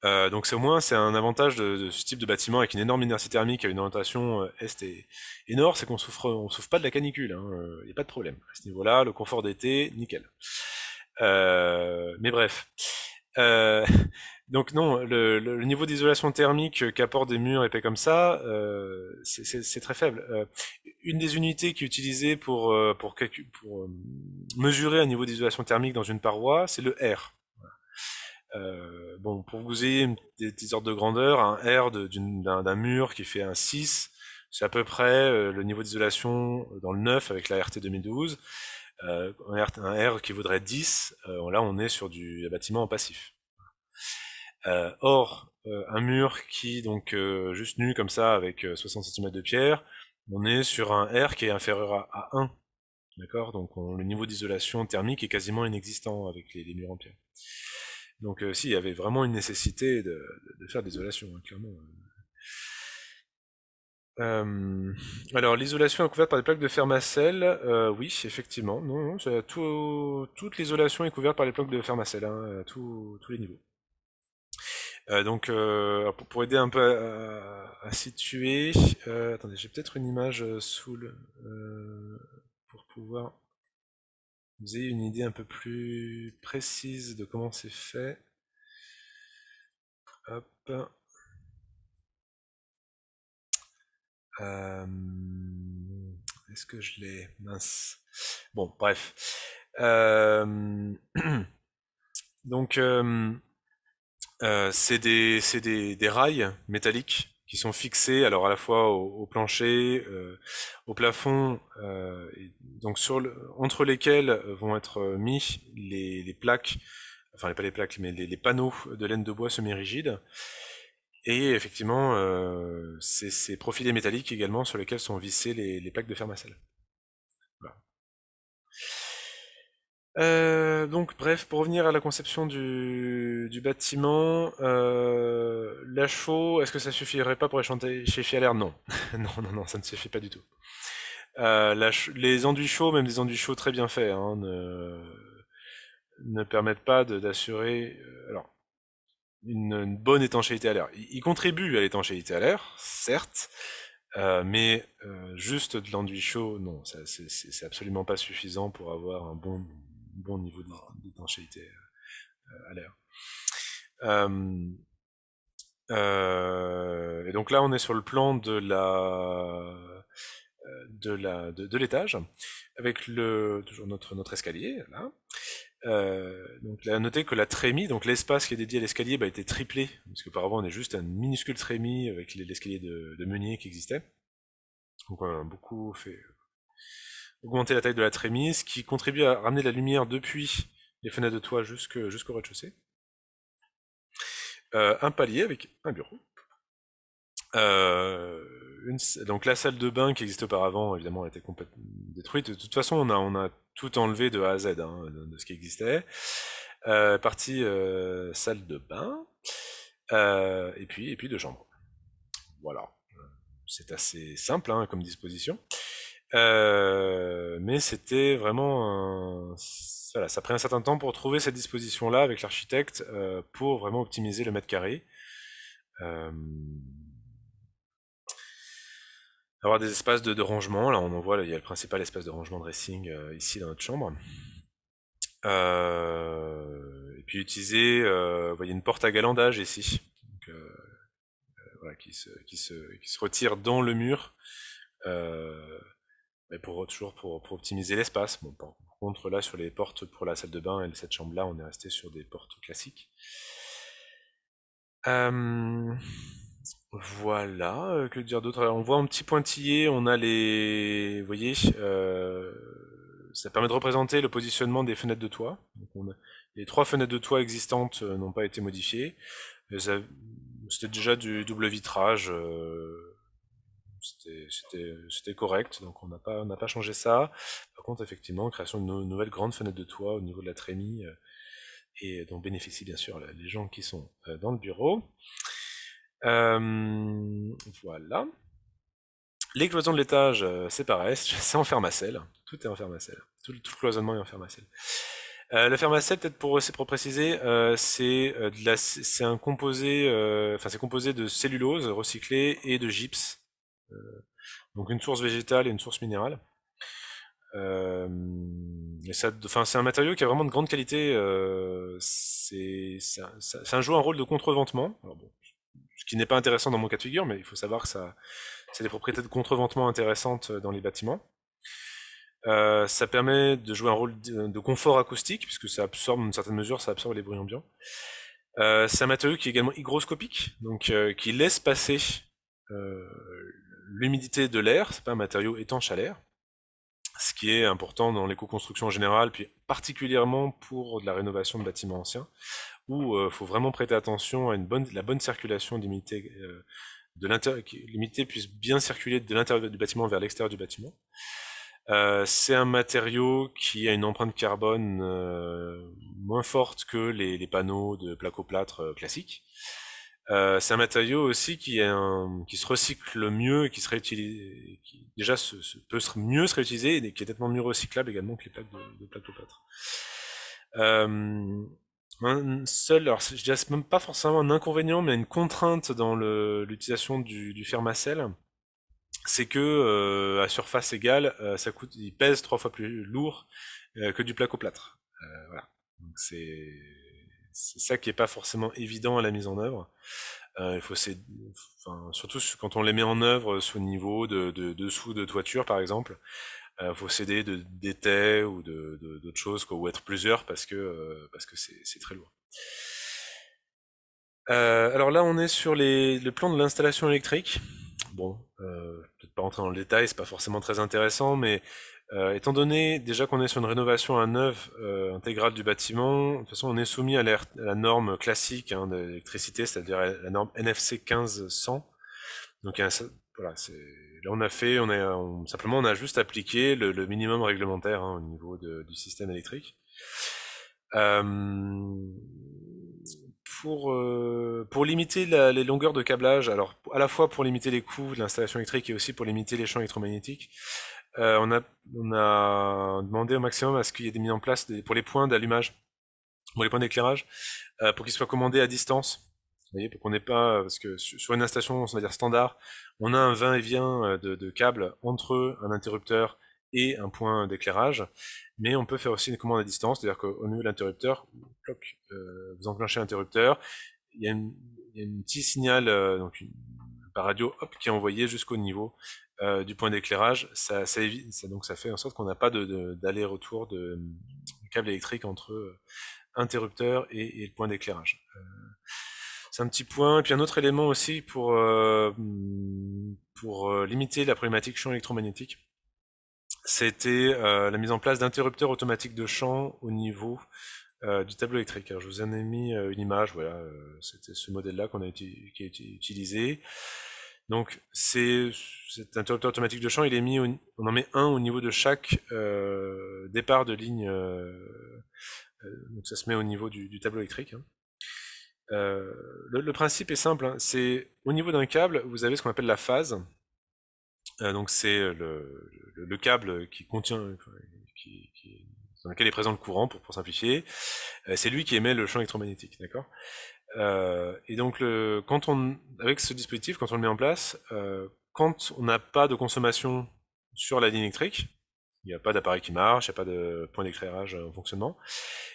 Euh, donc c'est au moins c'est un avantage de, ce type de bâtiment avec une énorme inertie thermique et une orientation euh, est et, nord, c'est qu'on souffre on souffre pas de la canicule, il hein, n'y euh, a pas de problème à ce niveau-là, le confort d'été nickel. Euh, mais bref. Euh, donc non, le, le niveau d'isolation thermique qu'apportent des murs épais comme ça, euh, c'est très faible. Euh, une des unités qui est utilisée pour, pour, pour mesurer un niveau d'isolation thermique dans une paroi, c'est le R. Euh, bon, pour vous ayez des, des, ordres de grandeur, un R d'un mur qui fait un 6, c'est à peu près euh, le niveau d'isolation euh, dans le 9 avec la RT 2012. Euh, un, R, qui voudrait 10, là on est sur du bâtiment en passif. or, un mur qui, donc juste nu comme ça, avec 60 cm de pierre, on est sur un R qui est inférieur à, 1. D'accord Donc le niveau d'isolation thermique est quasiment inexistant avec les murs en pierre. Donc euh, si, il y avait vraiment une nécessité de, faire des l'isolation, hein, clairement. Euh, alors, l'isolation est couverte par des plaques de fermacelle. Euh, oui, effectivement. Non, non toute l'isolation est couverte par les plaques de fermacelle, hein, à tous les niveaux. donc, pour, aider un peu à, à situer, attendez, j'ai peut-être une image sous le, pour pouvoir vous avez une idée un peu plus précise de comment c'est fait. Hop. Euh, est-ce que je l'ai Mince. Bon, bref. Euh, donc, euh, c'est des, rails métalliques qui sont fixés alors à la fois au, plancher, euh, au plafond, euh, donc sur entre lesquels vont être mis les, plaques, enfin pas les plaques, mais les, panneaux de laine de bois semi-rigide. Et effectivement, euh, ces profilés métalliques également sur lesquels sont vissées les, les plaques de fermacelle. Euh, donc bref, pour revenir à la conception du, bâtiment, euh, la chaux, est-ce que ça suffirait pas pour échanter chez l'air Non, non, non, non, ça ne suffit pas du tout. Euh, les enduits chauds, même des enduits chauds très bien faits, hein, ne, permettent pas d'assurer une, bonne étanchéité à l'air. Ils, contribuent à l'étanchéité à l'air, certes, mais juste de l'enduit chaud, non, c'est absolument pas suffisant pour avoir un bon bon niveau d'étanchéité euh, à l'air. Euh, et donc là, on est sur le plan de la euh, de l'étage avec le toujours notre escalier donc à noter que la trémie, donc l'espace qui est dédié à l'escalier, a bah, été triplé parce qu'auparavant on est juste un minuscule trémie avec l'escalier de, de, Meunier qui existait. Donc on a beaucoup fait augmenter la taille de la trémise, qui contribue à ramener la lumière depuis les fenêtres de toit jusqu'au rez-de-chaussée. Euh, un palier avec un bureau. Euh, donc la salle de bain qui existait auparavant, évidemment, a été complètement détruite. De toute façon, on a, on a tout enlevé de A à Z hein, de, ce qui existait. Euh, partie salle de bain, et, puis, et puis de chambre. Voilà. C'est assez simple hein, comme disposition. Euh, mais c'était vraiment voilà, ça a pris un certain temps pour trouver cette disposition là avec l'architecte euh, pour vraiment optimiser le mètre carré. Euh, avoir des espaces de, rangement, là on en voit, il y a le principal espace de rangement dressing ici dans notre chambre. et puis utiliser, vous voyez une porte à galandage ici, qui, se, qui, se, qui, se, retire dans le mur. Euh, pour toujours pour, optimiser l'espace. par contre, là, sur les portes pour la salle de bain et cette chambre-là, on est resté sur des portes classiques. Euh, voilà, euh, que dire d'autre On voit un petit pointillé, on a les... Vous voyez, euh, ça permet de représenter le positionnement des fenêtres de toit. les trois fenêtres de toit existantes n'ont pas été modifiées. C'était déjà du double vitrage c'était correct, donc on n'a pas, pas changé ça. Par contre, effectivement, création de nouvelles grandes fenêtres de toit au niveau de la trémie, euh, et dont bénéficient bien sûr les gens qui sont euh, dans le bureau. Euh, voilà. Les cloisons de l'étage, c'est pareil, c'est en fermacelle. Tout est en fermacelle. Tout, tout le cloisonnement est en fermacelle. Euh, la fermacelle, peut-être pour, préciser, c'est un composé, enfin c'est composé de cellulose recyclée et de gypse. Euh, donc une source végétale et une source minérale. Euh, c'est un matériau qui a vraiment de grande qualité. Euh, c'est, ça, joue un rôle de contreventement. ce qui n'est pas intéressant dans mon cas de figure, mais il faut savoir que ça, c'est des propriétés de contreventement intéressantes euh, dans les bâtiments. ça permet de jouer un rôle de, confort acoustique, puisque ça absorbe, dans une certaine mesure, ça absorbe les bruits ambiants. c'est un matériau qui est également hygroscopique, donc qui laisse passer l'humidité de l'air, c'est pas un matériau étanche à l'air, ce qui est important dans l'éco-construction en général, puis particulièrement pour de la rénovation de bâtiments anciens, où il euh, faut vraiment prêter attention à la bonne circulation d'humidité, euh, de que l'humidité puisse bien circuler de l'intérieur du bâtiment vers l'extérieur du bâtiment. Euh, c'est un matériau qui a une empreinte carbone moins forte que les, panneaux de placo-plâtre classiques. Euh, c'est un matériau aussi qui, se recycle mieux, qui qui déjà peut mieux se réutiliser et qui est nettement mieux recyclable également que les plaques de, de plâtre. Euh, seul, alors je même pas forcément un inconvénient, mais une contrainte dans l'utilisation du, du c'est que euh, à surface égale, ça coûte, il pèse trois fois plus lourd que du placoplâtre. au plâtre. voilà. Donc c'est c'est ça qui n'est pas forcément évident à la mise en œuvre. Euh, il faut surtout quand on les met en œuvre sous niveau de, dessous de toiture par exemple, il euh, faut céder de d'étais ou d'autres choses ou être plusieurs parce que euh, parce que c'est très lourd. alors là on est sur les, le plan de l'installation électrique. Bon, peut-être pas rentrer dans le détail, c'est pas forcément très intéressant, mais euh, étant donné déjà qu'on est sur une rénovation à neuf euh, intégrale du bâtiment, de toute façon on est soumis à, la norme classique hein, d'électricité, c'est-à-dire la norme NFC 1500. Donc là on a fait, simplement on a juste appliqué le, minimum réglementaire hein, au niveau du système électrique. Euh, pour, limiter les longueurs de câblage, alors à la fois pour limiter les coûts de l'installation électrique et aussi pour limiter les champs électromagnétiques, euh, on, a, demandé au maximum à ce qu'il y ait des mises en place pour les points d'allumage, pour les points d'éclairage, euh, pour qu'ils soient commandés à distance. Vous voyez, pour qu'on n'ait pas, euh, parce que sur une installation, on va dire standard, on a un vin et vient de, câbles entre un interrupteur et un point d'éclairage, mais on peut faire aussi une commande à distance, c'est-à-dire qu'au niveau de l'interrupteur, vous enclenchez l'interrupteur, il y a un petit signal, donc par radio, hop, qui est envoyé jusqu'au niveau euh, du point d'éclairage, ça, évite, ça, donc ça fait en sorte qu'on n'a pas d'aller-retour de, câble électrique entre interrupteurs interrupteur et, le point d'éclairage. Euh, c'est un petit point. Et puis un autre élément aussi pour, euh, pour limiter la problématique champ électromagnétique, c'était la mise en place d'interrupteurs automatiques de champ au niveau du tableau électrique. je vous en ai mis une image, voilà, c'était ce modèle-là qu'on a qui a été utilisé. Donc c'est cet interrupteur automatique de champ, il est mis on en met un au niveau de chaque euh, départ de ligne. Euh, euh, donc ça se met au niveau du, tableau électrique. Hein. le, principe est simple, hein. c'est au niveau d'un câble, vous avez ce qu'on appelle la phase. donc c'est le, câble qui contient, dans lequel est présent le courant, pour, pour simplifier. c'est lui qui émet le champ électromagnétique, d'accord euh, et donc, le, quand on, avec ce dispositif, quand on le met en place, euh, quand on n'a pas de consommation sur la ligne électrique, il n'y a pas d'appareil qui marche, il n'y a pas de point d'éclairage en fonctionnement,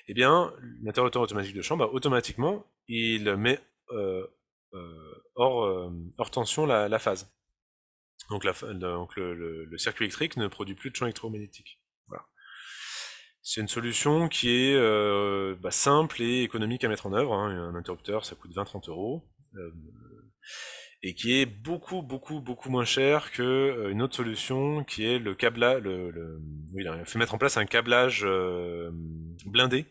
eh bien, l'interrupteur automatique de champ, bah, automatiquement, il met euh, euh hors, euh, hors, tension la, la phase. Donc, la, donc le, le circuit électrique ne produit plus de champ électromagnétique. C'est une solution qui est euh, bah, simple et économique à mettre en œuvre. Hein. Un interrupteur, ça coûte 20-30 euros. Euh, et qui est beaucoup, beaucoup, beaucoup moins cher qu'une euh, une autre solution qui est le câblage. Le, le, mettre en place un câblage blindé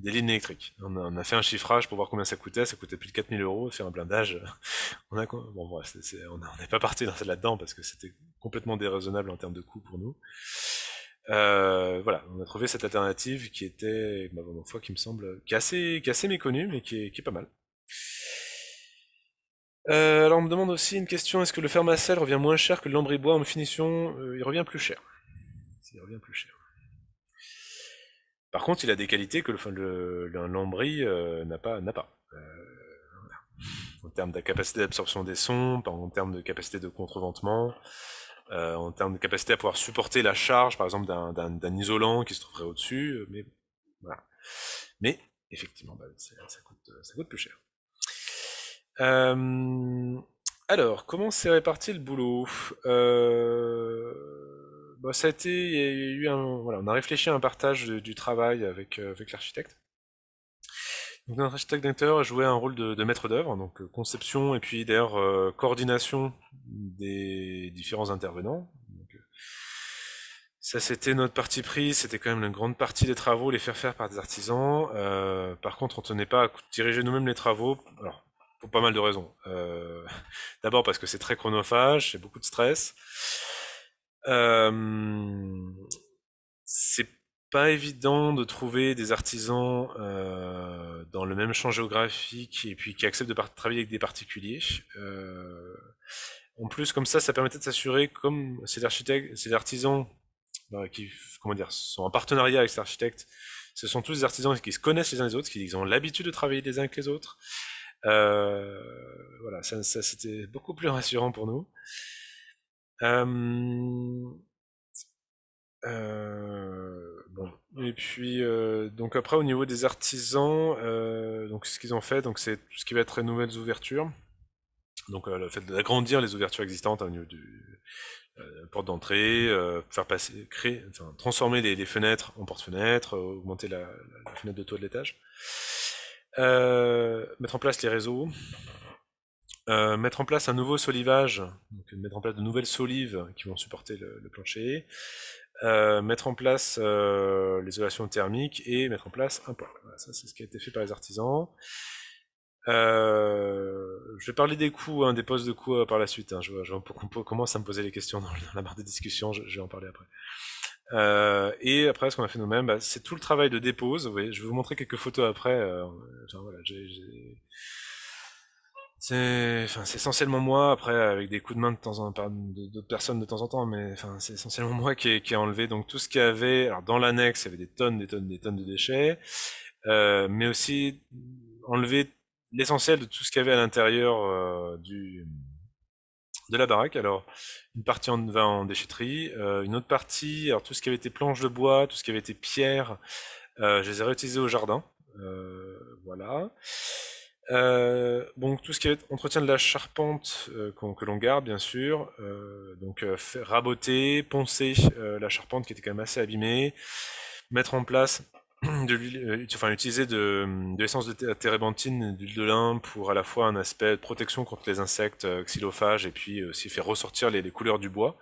des lignes électriques. On a, fait un chiffrage pour voir combien ça coûtait. Ça coûtait plus de 4000 euros. Faire un blindage, on on n'est pas parti là-dedans parce que c'était complètement déraisonnable en termes de coût pour nous. Euh, voilà, on a trouvé cette alternative qui était, bah, ma foi, qui me semble, qui est assez, méconnue, mais qui est, pas mal. Euh, alors on me demande aussi une question, est-ce que le ferme revient moins cher que le lambris bois en finition euh, Il revient plus cher. Il revient plus cher. Par contre, il a des qualités que le, le, lambris n'a pas. N'a pas. En termes de capacité d'absorption des sons, en termes de capacité de contreventement, euh, en termes de capacité à pouvoir supporter la charge, par exemple, d'un isolant qui se trouverait au-dessus. Euh, mais Mais effectivement, bah, euh, ça, coûte, plus cher. alors, comment s'est réparti le boulot bah, ça été, on a réfléchi à un partage du travail avec l'architecte. Donc notre architecte d'acteur a joué un rôle de, maître d'œuvre, donc euh, conception et puis d'ailleurs euh, coordination des différents intervenants. Euh, ça c'était notre parti pris, c'était quand même une grande partie des travaux, les faire faire par des artisans. par contre, on tenait pas à diriger nous-mêmes les travaux. Alors, pour pas mal de raisons. D'abord parce que c'est très chronophage, c'est beaucoup de stress. c'est pas évident de trouver des artisans euh, dans le même champ géographique et puis qui acceptent de travailler avec des particuliers. Euh, en plus, comme ça, ça permettait de s'assurer, comme ces architectes, ces artisans euh, qui, comment dire, sont en partenariat avec ces architectes, ce sont tous des artisans qui se connaissent les uns les autres, qui ont l'habitude de travailler les uns avec les autres. voilà, ça c'était beaucoup plus rassurant pour nous. Euh, Et puis, euh, donc après, au niveau des artisans, euh, donc ce qu'ils ont fait, c'est ce qui va être les nouvelles ouvertures. Donc le fait d'agrandir les ouvertures existantes hein, au niveau du porte d'entrée, faire passer, créer, transformer les, fenêtres en porte-fenêtres, augmenter la, fenêtre de toit de l'étage, mettre en place les réseaux, euh, mettre en place un nouveau solivage, donc mettre en place de nouvelles solives qui vont supporter le, plancher, euh, mettre en place euh, l'isolation thermique et mettre en place un port. ça, c'est ce qui a été fait par les artisans. Euh, je vais parler des coûts, hein, des postes de coûts par la suite. Hein, je, je, je, commence à me poser les questions dans, la barre des discussions je, vais en parler après. et après, ce qu'on a fait nous-mêmes, bah, c'est tout le travail de dépose. Vous je vais vous montrer quelques photos après. voilà, c'est, enfin, c'est essentiellement moi. Après, avec des coups de main de temps en temps, d'autres personnes de temps en temps, mais enfin, c'est essentiellement moi qui ai, qui enlevé donc tout ce qu'il y avait. Alors dans l'annexe, il y avait des tonnes, des tonnes, des tonnes de déchets, euh, mais aussi enlever l'essentiel de tout ce qu'il y avait à l'intérieur euh, du de la baraque. Alors une partie en, va en déchetterie, euh, une autre partie, alors tout ce qui avait été planches de bois, tout ce qui avait été pierre, euh, je les ai réutilisés au jardin. voilà. Euh, donc tout ce qui est entretien de la charpente euh, que l'on garde bien sûr, euh, donc raboter, poncer la charpente qui était quand même assez abîmée, mettre en place de enfin utiliser de, l'essence de térébenthine, d'huile de lin pour à la fois un aspect de protection contre les insectes xylophages et puis aussi faire ressortir les, couleurs du bois.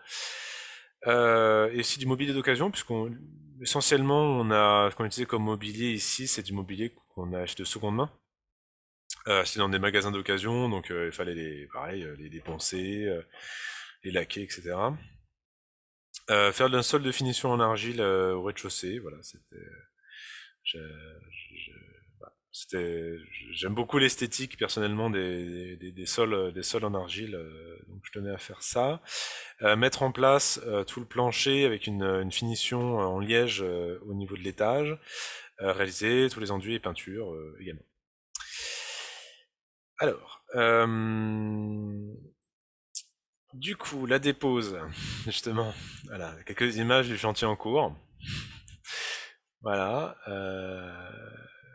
et aussi du mobilier d'occasion, puisqu'on essentiellement on a utilisé comme mobilier ici, c'est du mobilier qu'on a acheté de seconde main euh, c'était dans des magasins d'occasion, donc euh, il fallait les, pareil, euh, les dépenser, les laquer, etc. faire d'un sol de finition en argile au rez-de-chaussée, voilà, c'était. j'aime beaucoup l'esthétique personnellement des, sols des sols en argile donc je tenais à faire ça mettre en place tout le plancher avec une finition en liège au niveau de l'étage réaliser tous les enduits et peintures également alors, du coup, la dépose, justement. Voilà, quelques images du chantier en cours. Voilà.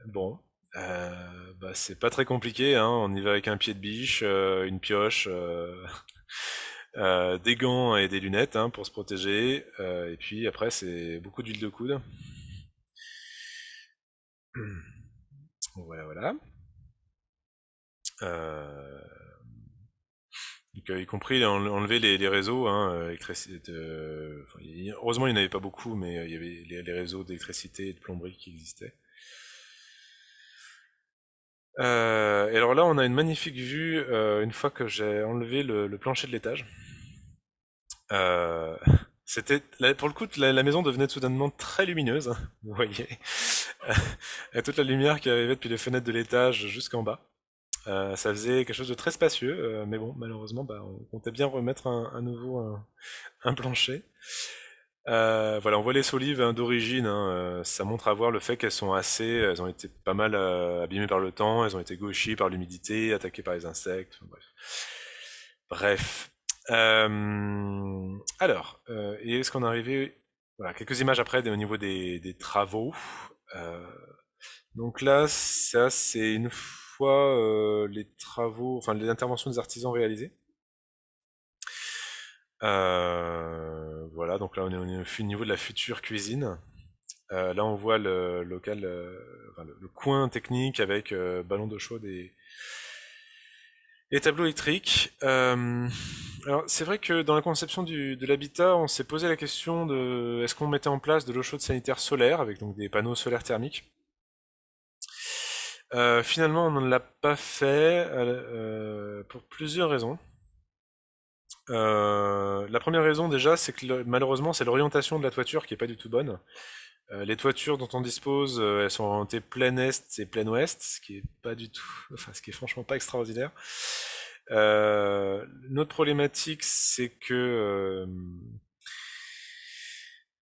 bon, bah, c'est pas très compliqué. Hein. On y va avec un pied de biche, une pioche. des gants et des lunettes hein, pour se protéger. et puis après, c'est beaucoup d'huile de coude. Voilà, voilà. Euh, euh, y compris enlever les, réseaux. Hein, euh, heureusement, il n'y en avait pas beaucoup, mais il y avait les, réseaux d'électricité et de plomberie qui existaient. et alors là, on a une magnifique vue une fois que j'ai enlevé le, plancher de l'étage. c'était pour le coup la, maison devenait soudainement très lumineuse, hein, vous voyez, toute la lumière qui arrivait depuis les fenêtres de l'étage jusqu'en bas. Euh, ça faisait quelque chose de très spacieux, euh, mais bon, malheureusement, bah, on comptait bien remettre un, nouveau un, plancher. Euh, voilà, on voit les solives hein, d'origine. Hein, ça montre à voir le fait qu'elles sont assez, elles ont été pas mal abîmées par le temps, elles ont été gauchies par l'humidité, attaquées par les insectes. Bref. Bref. alors, est-ce qu'on est arrivé voilà, quelques images après au niveau des, des travaux. donc là, ça c'est une euh, les travaux, enfin les interventions des artisans réalisées. Euh, voilà, donc là on est, au niveau de la future cuisine. Euh, là on voit le local, le, coin technique avec ballon d'eau chaude et, tableaux tableau électrique. alors c'est vrai que dans la conception de l'habitat, on s'est posé la question de est-ce qu'on mettait en place de l'eau chaude sanitaire solaire avec donc des panneaux solaires thermiques. Euh, finalement, on ne l'a pas fait euh, euh, pour plusieurs raisons. la première raison déjà, c'est que malheureusement, c'est l'orientation de la toiture qui n'est pas du tout bonne. les toitures dont on dispose, elles sont orientées plein est et plein ouest, ce qui est pas du tout, enfin, ce qui est franchement pas extraordinaire. notre problématique, c'est que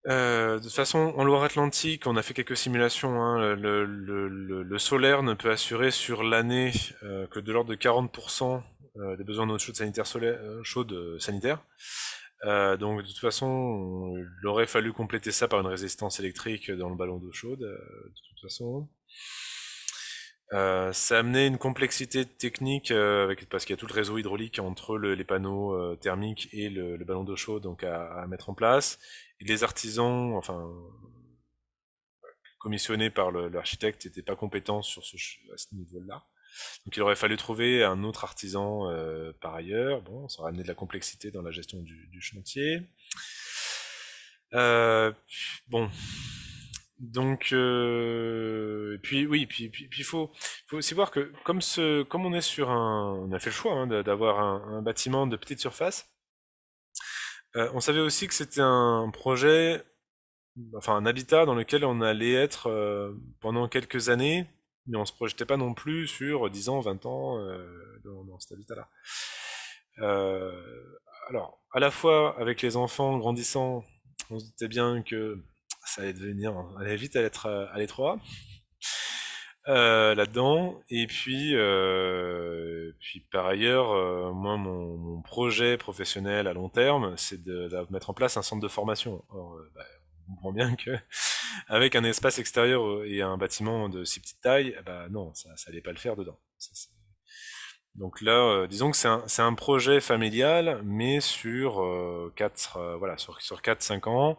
euh, de toute façon, en Loire-Atlantique, on a fait quelques simulations. Hein. le, solaire ne peut assurer sur l'année euh, que de l'ordre de 40% euh, des besoins d'eau chaude sanitaire. chaude, sanitaire. donc, de toute façon, il aurait fallu compléter ça par une résistance électrique dans le ballon d'eau chaude. de toute façon. Euh, ça amenait une complexité technique parce qu'il y a tout le réseau hydraulique entre les panneaux thermiques et le, ballon d'eau chaude donc à, mettre en place les artisans, enfin, commissionnés par l'architecte, n'étaient pas compétents sur ce, à ce niveau-là. Donc il aurait fallu trouver un autre artisan euh, par ailleurs. Bon, ça aurait amené de la complexité dans la gestion du, chantier. Euh, bon. Donc, euh, puis oui, puis puis, faut, faut, aussi voir que comme comme on est sur un, on a fait le choix hein, d'avoir un, bâtiment de petite surface, euh, on savait aussi que c'était un projet, enfin un habitat dans lequel on allait être euh, pendant quelques années, mais on ne se projetait pas non plus sur 10 ans, 20 ans euh, dans, cet habitat-là. alors, à la fois avec les enfants grandissant, on se doutait bien que ça allait devenir, vite être à l'étroit, euh, là-dedans. Et puis, euh, puis par ailleurs, euh, moi, mon, projet professionnel à long terme, c'est de, mettre en place un centre de formation. Bah, on comprend bien que avec un espace extérieur et un bâtiment de si petite taille, bah non, ça allait pas le faire dedans. donc là, disons que c'est un, un, projet familial, mais sur 4 voilà, sur, sur 4-5 ans,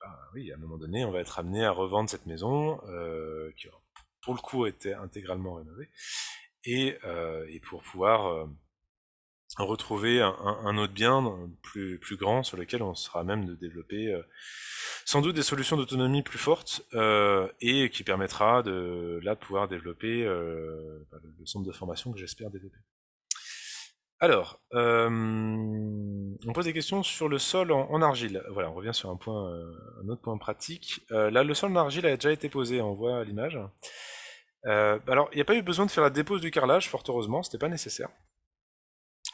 bah oui, à un moment donné, on va être amené à revendre cette maison qui aura pour le coup était intégralement rénové, et, euh, et pour pouvoir euh, retrouver un, autre bien euh, plus, plus grand sur lequel on sera même de développer sans doute des solutions d'autonomie plus fortes et qui permettra de là de pouvoir développer bah, le centre de formation que j'espère développer. Alors, on pose des questions sur le sol en, argile. Voilà, on revient sur un, euh, autre point pratique. Euh, là, le sol en argile a déjà été posé, hein, on voit à l'image. Euh, alors, il n'y a pas eu besoin de faire la dépose du carrelage, fort heureusement, ce n'était pas nécessaire.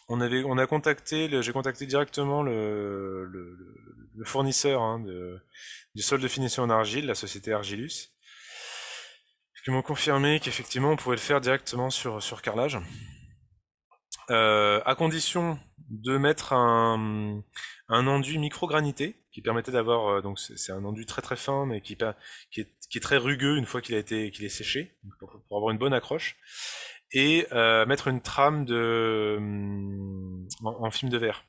On, a contacté, j'ai contacté directement le, fournisseur hein, du sol de finition en argile, la société Argilus, qui m'ont confirmé qu'effectivement on pouvait le faire directement sur carrelage euh, à condition de mettre un, un enduit microgranité qui permettait d'avoir euh, donc c'est un enduit très très fin mais qui, qui, est, qui est très rugueux une fois qu'il a été qu'il est séché pour, avoir une bonne accroche et euh, mettre une trame de hum, en, film de verre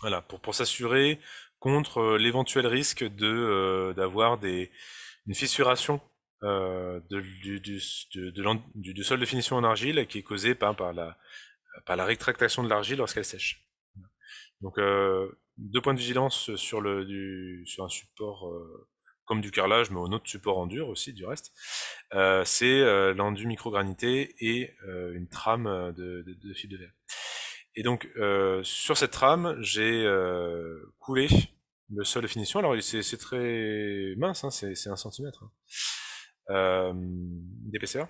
voilà pour pour s'assurer contre euh, l'éventuel risque de d'avoir des une fissuration euh, de, du, sol de finition en argile qui est causé par, la, par la rétractation de l'argile lorsqu'elle sèche. Donc euh, deux points de vigilance sur, le, sur un support euh, comme du carrelage, mais un autre support en dur aussi du reste. c'est l'enduit microgranité et une trame de, de, de, fil de verre. Et donc sur cette trame, j'ai coulé le sol de finition. Alors c'est très mince, hein, c'est un centimètre. Hein d'épaisseur.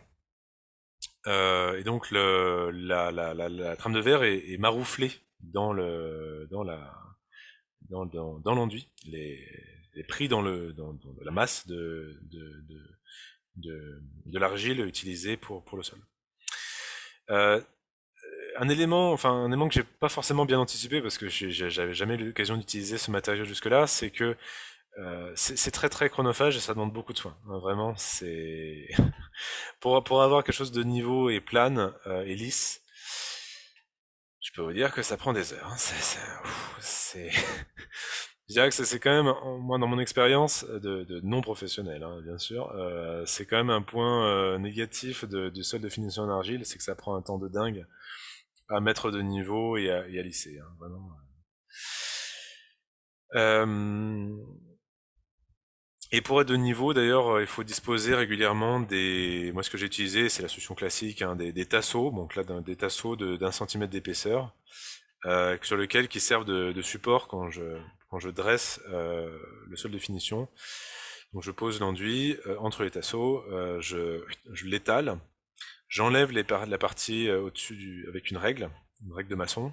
Euh, et donc le, la, la, la, trame de verre est, marouflée dans le dans la dans, dans, l'enduit, les, les, prise dans, le, la masse de, de, de, de, l'argile utilisée pour, pour le sol. Euh, un élément, enfin un élément que j'ai pas forcément bien anticipé parce que j'avais jamais eu l'occasion d'utiliser ce matériau jusque-là, c'est que euh, c'est très très chronophage et ça demande beaucoup de soin hein, vraiment, c'est pour, pour avoir quelque chose de niveau et plane euh, et lisse, je peux vous dire que ça prend des heures. Hein. C'est, je dirais que c'est quand même, moi dans mon expérience de, de, non professionnel, hein, bien sûr, euh, c'est quand même un point euh, négatif de, du sol de finition en argile, c'est que ça prend un temps de dingue à mettre de niveau et à, et lisser. Hein, vraiment. Euh, et pour être de niveau, d'ailleurs, euh, il faut disposer régulièrement des. Moi, ce que j'ai utilisé, c'est la solution classique, hein, des, tasseaux, donc là, des tasseaux d'un centimètre d'épaisseur, euh, sur lequel qui servent de, support quand je, quand je dresse euh, le sol de finition. Donc, je pose l'enduit entre les tasseaux, je, je l'étale, j'enlève la partie au-dessus du. avec une règle, une règle de maçon,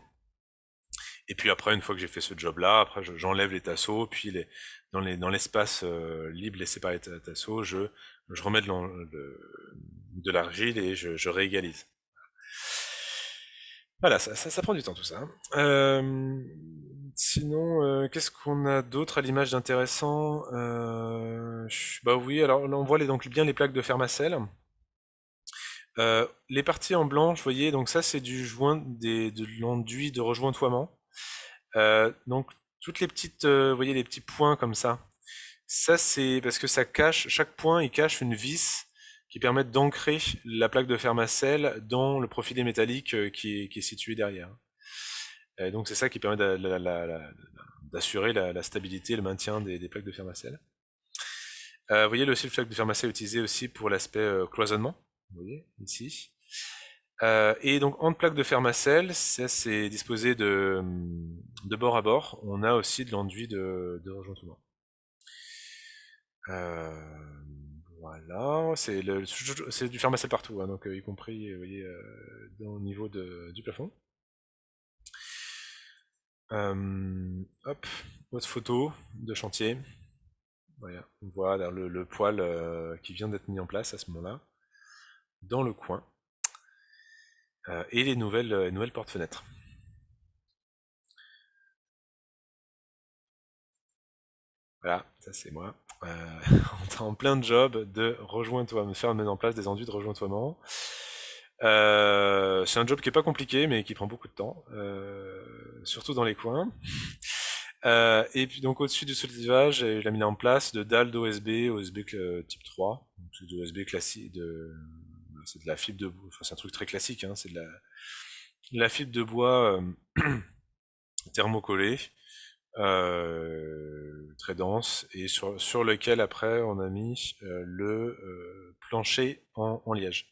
et puis après, une fois que j'ai fait ce job-là, après j'enlève les tasseaux, puis dans, l'espace euh, libre laissé par les tasseaux, je, remets de, l'argile et je, réégalise. Voilà, ça, prend du temps tout ça. Hein. Euh, sinon, euh, qu'est-ce qu'on a d'autre à l'image d'intéressant Bah oui, alors on voit donc bien les plaques de fermacelle. les parties en blanc, vous voyez, donc ça c'est du joint de l'enduit de rejointoiement. Euh, donc toutes les petites, euh, vous voyez les petits points comme ça. Ça c'est parce que ça cache, chaque point il cache une vis qui permet d'ancrer la plaque de fermacelle dans le profilé métallique euh, qui est, qui est situé derrière. donc c'est ça qui permet d'assurer la, stabilité et le maintien des, plaques de fermacelle. vous voyez le fil plaque de fermacelle utilisé aussi pour l'aspect cloisonnement, vous voyez ici. Euh, et donc en plaque de fermacelle, ça c'est disposé de, bord à bord. On a aussi de l'enduit de, rejointement. Euh, voilà, c'est du fermacelle partout, hein, donc euh, y compris au niveau du plafond. hop, autre photo de chantier. Voilà, on voit le, le poil qui vient d'être mis en place à ce moment-là, dans le coin. Euh, et les nouvelles, euh, nouvelles portes-fenêtres. Voilà, ça c'est moi. Euh, on est en plein job de rejoindre toi me faire mettre en place des enduits de rejointement. c'est un job qui n'est pas compliqué mais qui prend beaucoup de temps, surtout dans les coins. et puis donc au-dessus du solivage, j'ai la mis en place de dalles d'OSB, OSB type 3, donc OSB classique, de c'est de la fibre de bois, c'est un truc très classique, hein, c'est de la, fibre de bois euh, thermocollée, euh, très dense, et sur, lequel après on a mis euh, le plancher en, liège.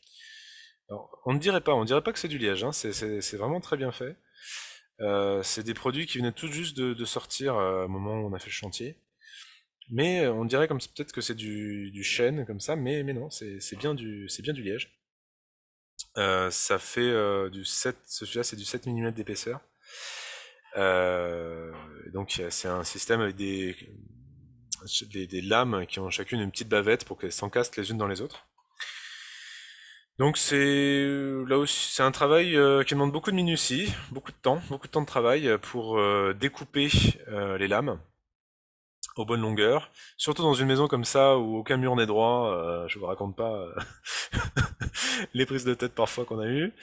on ne dirait pas, on dirait pas que c'est du liège, hein, c'est vraiment très bien fait. c'est des produits qui venaient tout juste de, sortir au moment où on a fait le chantier. Mais on dirait comme peut-être que c'est du, chêne comme ça, mais, non, c'est bien c'est bien du liège. Euh, ça fait euh, du 7, ce là c'est du 7 mm d'épaisseur. Euh, donc c'est un système avec des, des, lames qui ont chacune une petite bavette pour qu'elles s'encastent les unes dans les autres. Donc c'est là aussi c'est un travail qui demande beaucoup de minutie, beaucoup de temps, beaucoup de temps de travail pour découper les lames aux bonnes longueurs. Surtout dans une maison comme ça où aucun mur n'est droit, je vous raconte pas les prises de tête parfois qu'on a eues.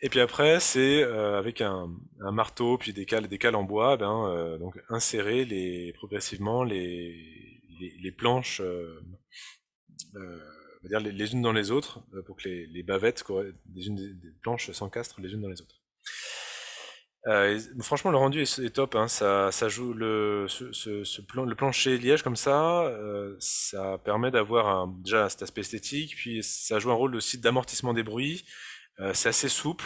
Et puis après, c'est euh, avec un, marteau, puis des cales, des cales en bois, ben, euh, donc insérer les, progressivement les, planches, euh, euh dire les, unes dans les autres, pour que les, les bavettes, des unes des planches s'encastrent les unes dans les autres. Euh, franchement, le rendu est, top. Hein. Ça, joue le, ce, plan, le plancher liège comme ça. Euh, ça permet d'avoir déjà cet aspect esthétique. Puis ça joue un rôle aussi d'amortissement des bruits. Euh, c'est assez souple.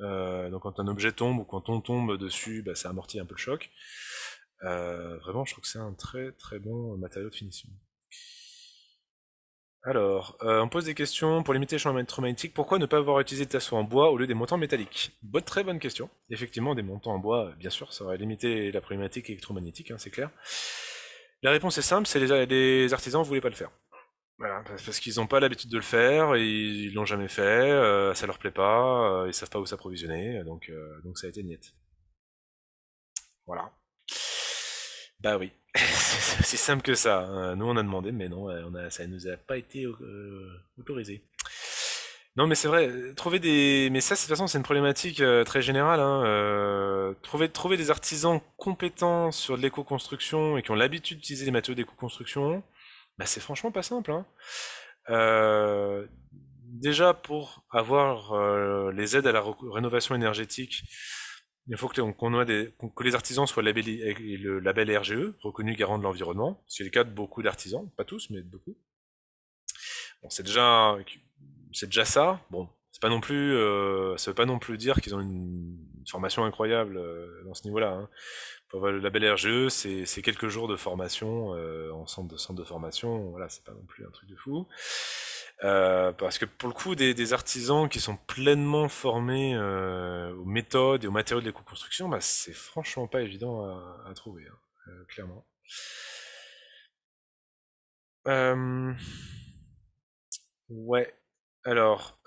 donc quand un objet tombe ou quand on tombe dessus, bah, ça amortit un peu le choc. vraiment, je trouve que c'est un très très bon matériau de finition. Alors, euh, on pose des questions pour limiter les champs électromagnétiques. Pourquoi ne pas avoir utilisé des tasseaux en bois au lieu des montants métalliques Bonne, Très bonne question. Effectivement, des montants en bois, euh, bien sûr, ça aurait limité la problématique électromagnétique, hein, c'est clair. La réponse est simple, c'est les, euh, artisans ne voulaient pas le faire. Voilà, parce qu'ils n'ont pas l'habitude de le faire, ils l'ont jamais fait, ça leur plaît pas, euh, ils savent pas où s'approvisionner, donc, donc ça a été niette. Voilà. Bah oui. C'est simple que ça. Hein. Nous, on a demandé, mais non, euh, on ça ne nous a pas été euh, autorisé. Non, mais c'est vrai, trouver des. Mais ça, de toute façon, c'est une problématique euh, très générale. Hein, trouver, des artisans compétents sur de l'éco-construction et qui ont l'habitude d'utiliser des matériaux d'éco-construction, bah, c'est franchement pas simple. Hein. déjà, pour avoir les aides à la rénovation énergétique, il faut que, les artisans soient labellés avec le label RGE, reconnu garant de l'environnement. C'est le cas de beaucoup d'artisans, pas tous, mais de beaucoup. Bon, c'est déjà, c'est déjà ça. Bon, c'est pas non plus, euh, ça veut pas non plus dire qu'ils ont une, formation incroyable euh, dans ce niveau-là. Hein. le label RGE, c'est, quelques jours de formation euh, en centre de, centre de formation. Voilà, c'est pas non plus un truc de fou. Euh, parce que pour le coup, des, artisans qui sont pleinement formés euh, aux méthodes et aux matériaux de l'éco-construction, bah, c'est franchement pas évident à, trouver, hein, euh, clairement. Ouais. Alors,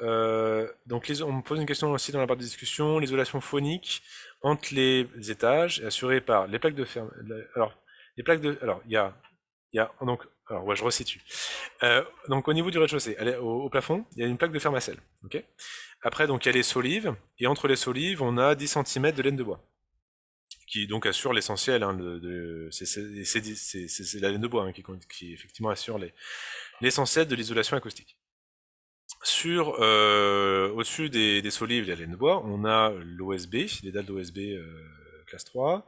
donc on me pose une question aussi dans la barre de discussion, l'isolation phonique entre les étages est assurée par les plaques de ferme. Alors, les plaques de, alors il y a donc, alors, ouais, je resitue. Euh, donc, au niveau du rez-de-chaussée, au, plafond, il y a une plaque de ferme à sel. Après, donc, il y a les solives, et entre les solives, on a 10 cm de laine de bois, qui donc assure l'essentiel. Hein, c'est la laine de bois hein, qui, effectivement assure l'essentiel de l'isolation acoustique. Sur, euh, au-dessus des, solives et la laine de bois, on a l'OSB, les dalles d'OSB. Euh, classe 3.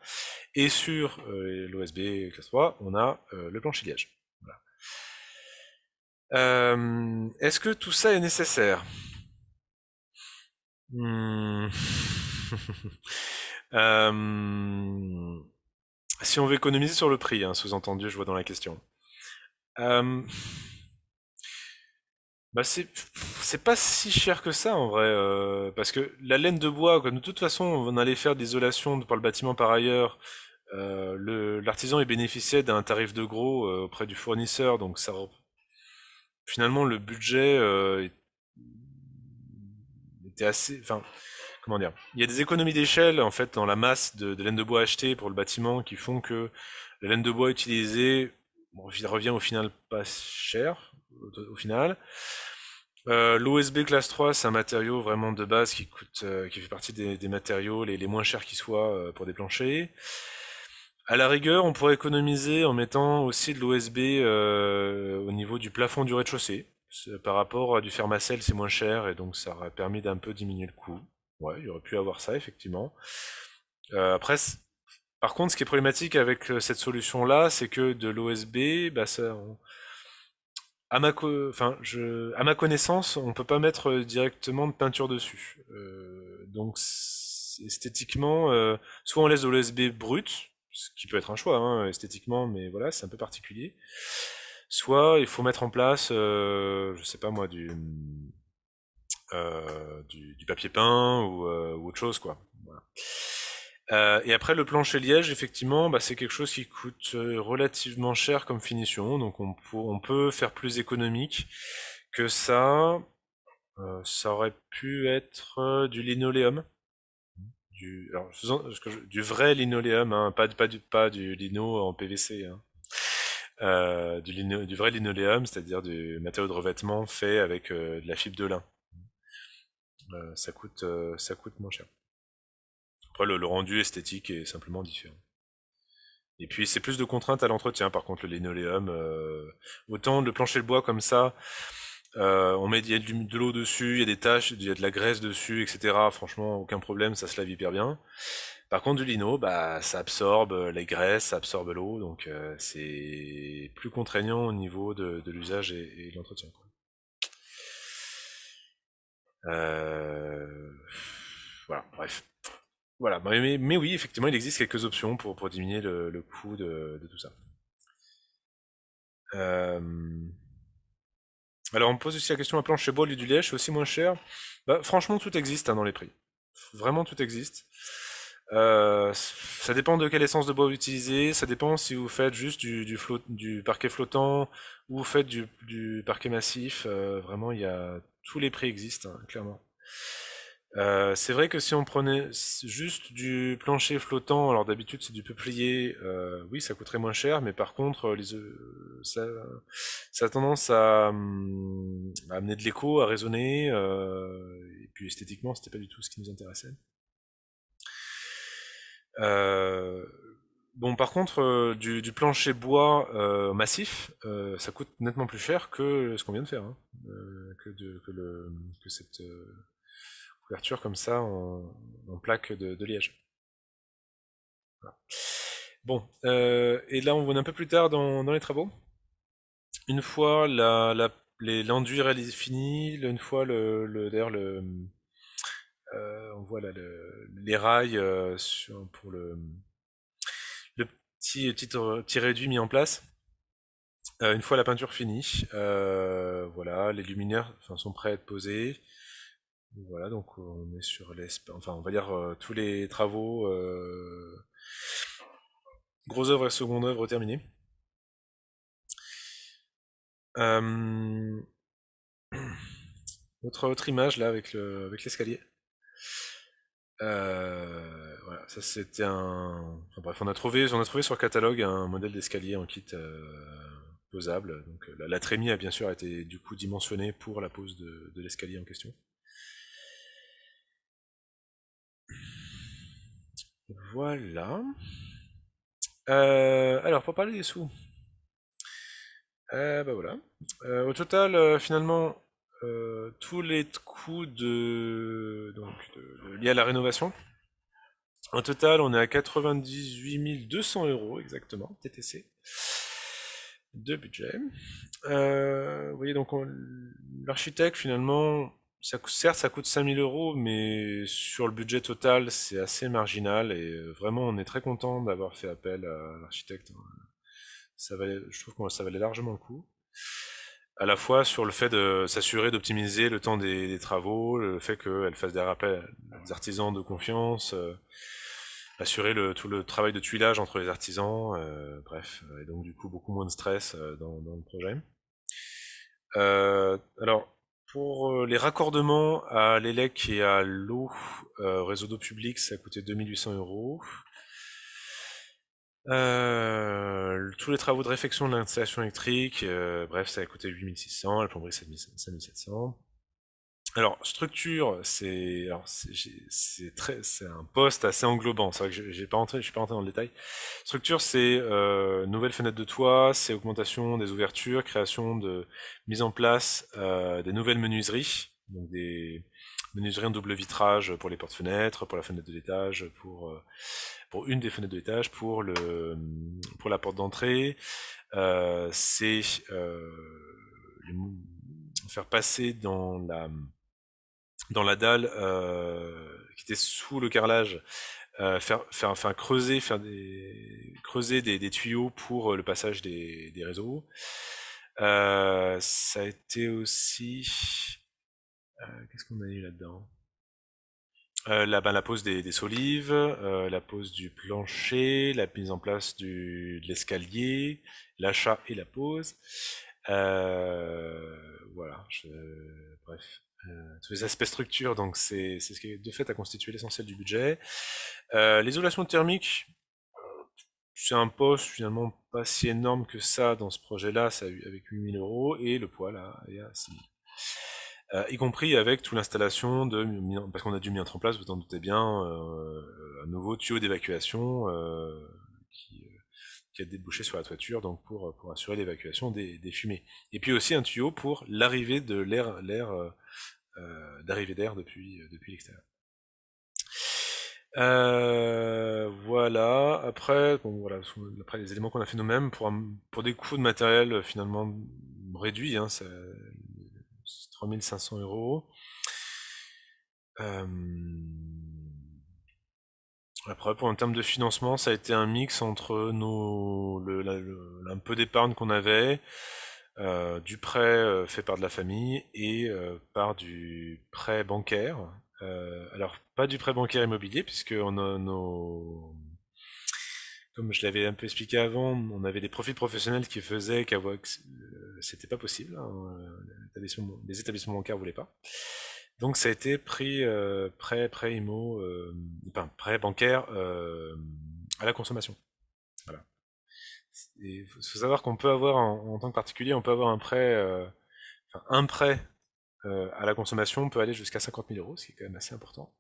Et sur euh, l'OSB classe 3, on a euh, le planchillage. Voilà. Euh, est-ce que tout ça est nécessaire hmm. Si on veut économiser sur le prix, hein, sous-entendu, je vois dans la question. Bah c'est pas si cher que ça en vrai euh, parce que la laine de bois de toute façon on allait faire des isolations par le bâtiment par ailleurs euh, l'artisan bénéficiait d'un tarif de gros euh, auprès du fournisseur donc ça finalement le budget était assez enfin comment dire il y a des économies d'échelle en fait dans la masse de, laine de bois achetée pour le bâtiment qui font que la laine de bois utilisée revient au final pas cher au, final. Euh, L'OSB classe 3, c'est un matériau vraiment de base qui coûte, euh, qui fait partie des, matériaux les, moins chers qui soient euh, pour des planchers. À la rigueur, on pourrait économiser en mettant aussi de l'OSB au niveau du plafond du rez-de-chaussée. Par rapport à du fermacelle, c'est moins cher et donc ça aurait permis d'un peu diminuer le coût. Ouais, il aurait pu avoir ça effectivement. après, par contre, ce qui est problématique avec cette solution-là, c'est que de l'OSB, bah, ça, à ma, enfin, à ma connaissance, on peut pas mettre euh, directement de peinture dessus. Euh, donc esthétiquement, euh, soit on laisse de l'OSB brut, ce qui peut être un choix hein, esthétiquement, mais voilà, c'est un peu particulier. Soit il faut mettre en place, je sais pas moi, du, du, papier peint ou, ou, autre chose quoi. Voilà. Euh, et après, le plancher liège, effectivement, bah, c'est quelque chose qui coûte euh, relativement cher comme finition, donc on, on peut faire plus économique que ça. Euh, ça aurait pu être du linoléum. Du, alors, du vrai linoléum, hein, pas, pas, du, pas du lino en PVC. Hein. Euh, du, du, vrai linoléum, c'est-à-dire du matériau de revêtement fait avec de la fibre de lin. ça, coûte, ça coûte moins cher le, rendu esthétique est simplement différent. Et puis c'est plus de contraintes à l'entretien, par contre, le linoleum, euh, autant le plancher de bois comme ça, euh, on met, de, l'eau dessus, il y a des taches, il y a de la graisse dessus, etc. Franchement, aucun problème, ça se lave hyper bien. Par contre, du lino, bah, ça absorbe les graisses, ça absorbe l'eau, donc euh, c'est plus contraignant au niveau de, l'usage et, et de l'entretien. Voilà, bref. Voilà, bah, mais, oui, effectivement, il existe quelques options pour, diminuer le, coût de, tout ça. Euh, alors, on me pose aussi la question la planche chez Bois, du Liège, c'est aussi moins cher. Bah, franchement, tout existe hein, dans les prix. Vraiment, tout existe. Euh, ça dépend de quelle essence de bois vous utilisez, ça dépend si vous faites juste du, parquet flottant ou vous faites du, parquet massif. Euh, vraiment, il y a, tous les prix existent, hein, clairement. Euh, c'est vrai que si on prenait juste du plancher flottant, alors d'habitude c'est du peuplier, euh, oui ça coûterait moins cher, mais par contre euh, les, ça, a tendance hum, à, amener de l'écho, à résonner, et puis esthétiquement c'était pas du tout ce qui nous intéressait. Bon, par contre, du, plancher bois massif, ça coûte nettement plus cher que ce qu'on vient de faire, hein, que, cette, couverture comme ça en, plaque de, de liège. Bon, euh, et là on voit un peu plus tard dans, les travaux. Une fois la, l'enduit réalisé fini, une fois le, euh, on voit les rails euh, pour le le petit petit, petit réduit mis en place. une fois la peinture finie, voilà, les luminaires sont prêts à être posés. Voilà, donc euh, on est sur les, enfin on va dire euh, tous les travaux, euh, grosse œuvre et seconde œuvre terminée autre, autre image là avec le, avec l'escalier. voilà, ça c'était un, bref, on a trouvé, on a trouvé sur le catalogue un modèle d'escalier en kit posable. Donc la, trémie a bien sûr été du coup dimensionnée pour la pose de l'escalier en question. Voilà. Euh, alors, pour parler des sous. Euh, bah voilà. Euh, au total, finalement, tous les coûts de, donc, liés à la rénovation. En total, on est à 98 200 euros exactement, TTC, de budget. vous voyez, donc l'architecte, finalement, certes, ça coûte 5000 euros, mais sur le budget total, c'est assez marginal. Et euh, vraiment, on est très content d'avoir fait appel à l'architecte. Hein. je trouve que ça valait largement le coup. À la fois sur le fait de s'assurer d'optimiser le temps des, travaux, le fait qu'elle fasse des rappels des artisans de confiance, euh, assurer tout le travail de tuilage entre les artisans, euh, bref. Et donc, du coup, beaucoup moins de stress dans, dans, le projet. alors, pour euh, les raccordements à l'ELEC et à l'eau, euh, réseau d'eau publique, ça a coûté 2800 euros. Euh, tous les travaux de réfection de l'installation électrique, bref, ça a coûté 8600, la plomberie 7700. Alors, structure, c'est c'est un poste assez englobant. C'est vrai que je pas rentré, je suis pas rentré dans le détail. Structure, c'est euh, nouvelle fenêtre de toit, c'est augmentation des ouvertures, création de mise en place euh, des nouvelles menuiseries, donc des menuiseries en double vitrage pour les portes-fenêtres, pour la fenêtre de l'étage, pour euh, pour une des fenêtres de l'étage, pour le pour la porte d'entrée. Euh, c'est faire passer dans la dans la dalle euh, qui était sous le carrelage, euh, faire, faire, creuser, faire des, creuser des, tuyaux pour euh, le passage des, des réseaux. ça a été aussi. Qu'est-ce qu'on a eu là-dedans ben, la, pose des, solives, la pose du plancher, la mise en place du, de l'escalier, l'achat et la pose. voilà, bref. Euh, tous les aspects structure, donc c'est ce qui de fait a constitué l'essentiel du budget. Euh, l'isolation thermique, euh, c'est un poste finalement pas si énorme que ça dans ce projet-là, ça avec 8000 euros, et le poids là, il y 6000. y compris avec toute l'installation de, parce qu'on a dû mettre en place, vous en doutez bien, un nouveau tuyau d'évacuation qui, a débouché sur la toiture, donc pour, pour assurer l'évacuation des, fumées. Et puis aussi un tuyau pour l'arrivée de l'air l'air euh, d'arrivée d'air depuis, euh, depuis l'extérieur. Euh, voilà, après, bon, voilà, après les éléments qu'on a fait nous-mêmes, pour, pour des coûts de matériel finalement réduits, hein, c'est 3500 euros. après, pour en terme de financement, ça a été un mix entre nos, un peu d'épargne qu'on avait, euh, du prêt euh, fait par de la famille et euh, par du prêt bancaire. alors, pas du prêt bancaire immobilier, puisque on a nos... Comme je l'avais un peu expliqué avant, on avait des profits professionnels qui faisaient qu'à c'était pas possible. Hein, les établissements bancaires voulaient pas. Donc ça a été pris prêt, prêt immo, enfin, prêt bancaire à la consommation. Il faut, savoir qu'on peut avoir, en, tant que particulier, on peut avoir un prêt, euh, un prêt euh, à la consommation on peut aller jusqu'à 50 000 euros, ce qui est quand même assez important.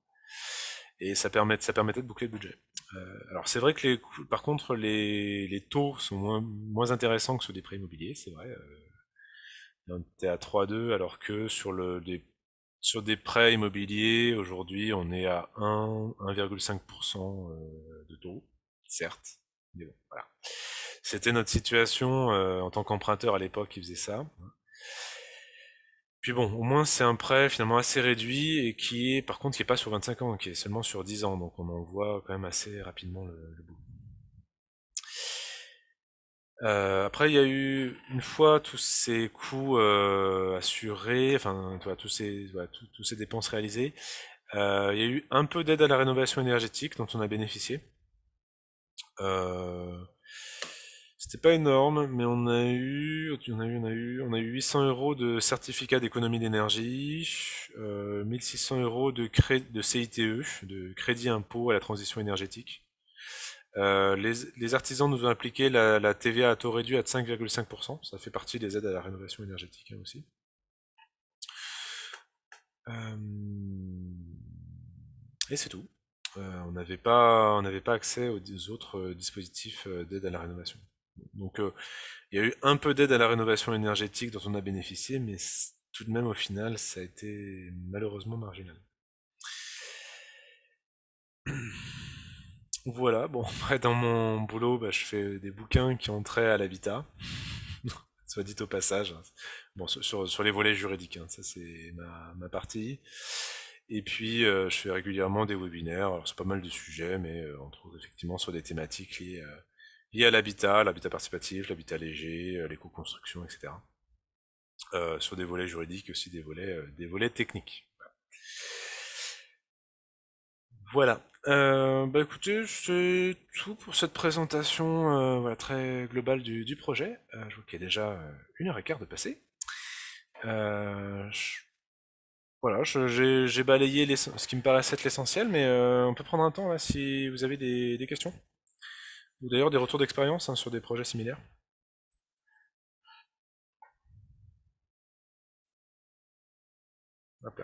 Et ça, permettait de boucler le budget. Euh, alors c'est vrai que par contre les, taux sont moins, intéressants que sur des prêts immobiliers, c'est vrai. on était à 3,2 alors que sur, sur des prêts immobiliers, aujourd'hui on est à 1,5% de taux, certes voilà. C'était notre situation euh, en tant qu'emprunteur à l'époque qui faisait ça. Puis bon, au moins c'est un prêt finalement assez réduit et qui est par contre qui est pas sur 25 ans, qui est seulement sur 10 ans, donc on en voit quand même assez rapidement le, bout. Euh, après, il y a eu une fois tous ces coûts euh, assurés, enfin tous ces dépenses réalisées. il y a eu un peu d'aide à la rénovation énergétique dont on a bénéficié. Euh, c'était pas énorme, mais on a eu, on a a eu, on a eu 800 euros de certificat d'économie d'énergie, 1600 euh, euros de, de CITE, de crédit impôt à la transition énergétique. Euh, les, artisans nous ont appliqué la, TVA à taux réduit à 5,5%. Ça fait partie des aides à la rénovation énergétique hein, aussi. Et c'est tout. Euh, on n'avait pas, on pas accès aux, autres euh, dispositifs euh, d'aide à la rénovation. Donc, il y a eu un peu d'aide à la rénovation énergétique dont on a bénéficié, mais tout de même, au final, ça a été malheureusement marginal. Voilà, bon, après, dans mon boulot, bah, je fais des bouquins qui ont trait à l'habitat, soit dit au passage. Hein. Bon, sur, sur les volets juridiques, hein, ça c'est ma, ma, partie. Et puis, euh, je fais régulièrement des webinaires. Alors, c'est pas mal de sujets, mais euh, on trouve effectivement sur des thématiques liées, euh, à l'habitat, l'habitat participatif, l'habitat léger, l'éco-construction, etc. sur des volets juridiques aussi, des volets, des volets techniques. Voilà. bah écoutez, c'est tout pour cette présentation très globale du, projet. je vois qu'il y a déjà une heure et quart de passé. Je voilà, j'ai balayé ce qui me paraissait être l'essentiel, mais euh, on peut prendre un temps là si vous avez des, questions. Ou d'ailleurs des retours d'expérience hein, sur des projets similaires. Hop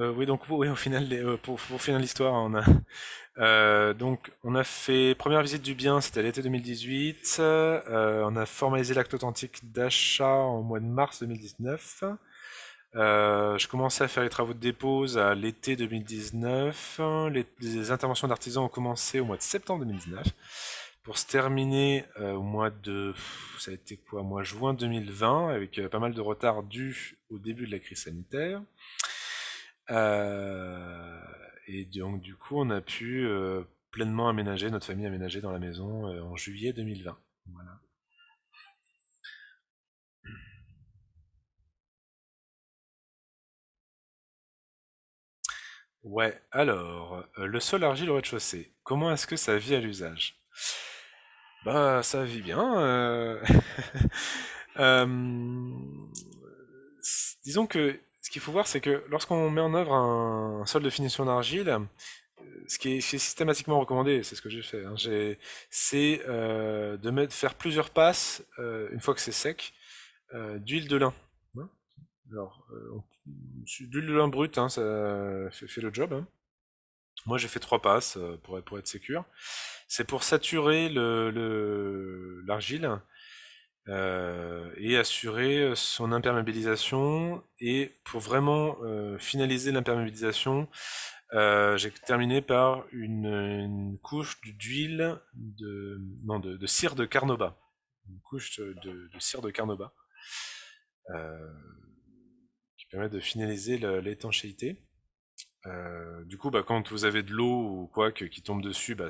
Euh, oui, donc au final, euh, pour, finir l'histoire, on a euh, donc on a fait première visite du bien, c'était l'été 2018. Euh, on a formalisé l'acte authentique d'achat au mois de mars 2019. je commençais à faire les travaux de dépose à l'été 2019. Les, interventions d'artisans ont commencé au mois de septembre 2019 pour se terminer au mois de ça a été quoi mois juin 2020 avec pas mal de retard dû au début de la crise sanitaire euh, et donc du coup, on a pu euh, pleinement aménager, notre famille aménager dans la maison euh, en juillet 2020. Voilà. Ouais, alors, le sol argile au rez-de-chaussée, comment est-ce que ça vit à l'usage? Bah, ça vit bien. disons que ce qu'il faut voir, c'est que lorsqu'on met en œuvre un, sol de finition d'argile, euh, ce qui, est, systématiquement recommandé, c'est ce que j'ai fait, hein, c'est euh, de mettre, faire plusieurs passes, euh, une fois que c'est sec, d'huile de lin. Hein. Alors, d'huile de lin brute, hein, ça fait, le job. Moi, j'ai fait trois passes pour, être sécure. C'est pour saturer l'argile euh, et assurer euh, son imperméabilisation. Et pour vraiment euh, finaliser l'imperméabilisation, j'ai terminé par une, couche d'huile de, non, de, cire de carnauba. Une couche de, cire de carnauba qui permet de finaliser l'étanchéité. du coup, bah, quand vous avez de l'eau ou quoi qui tombe dessus, bah,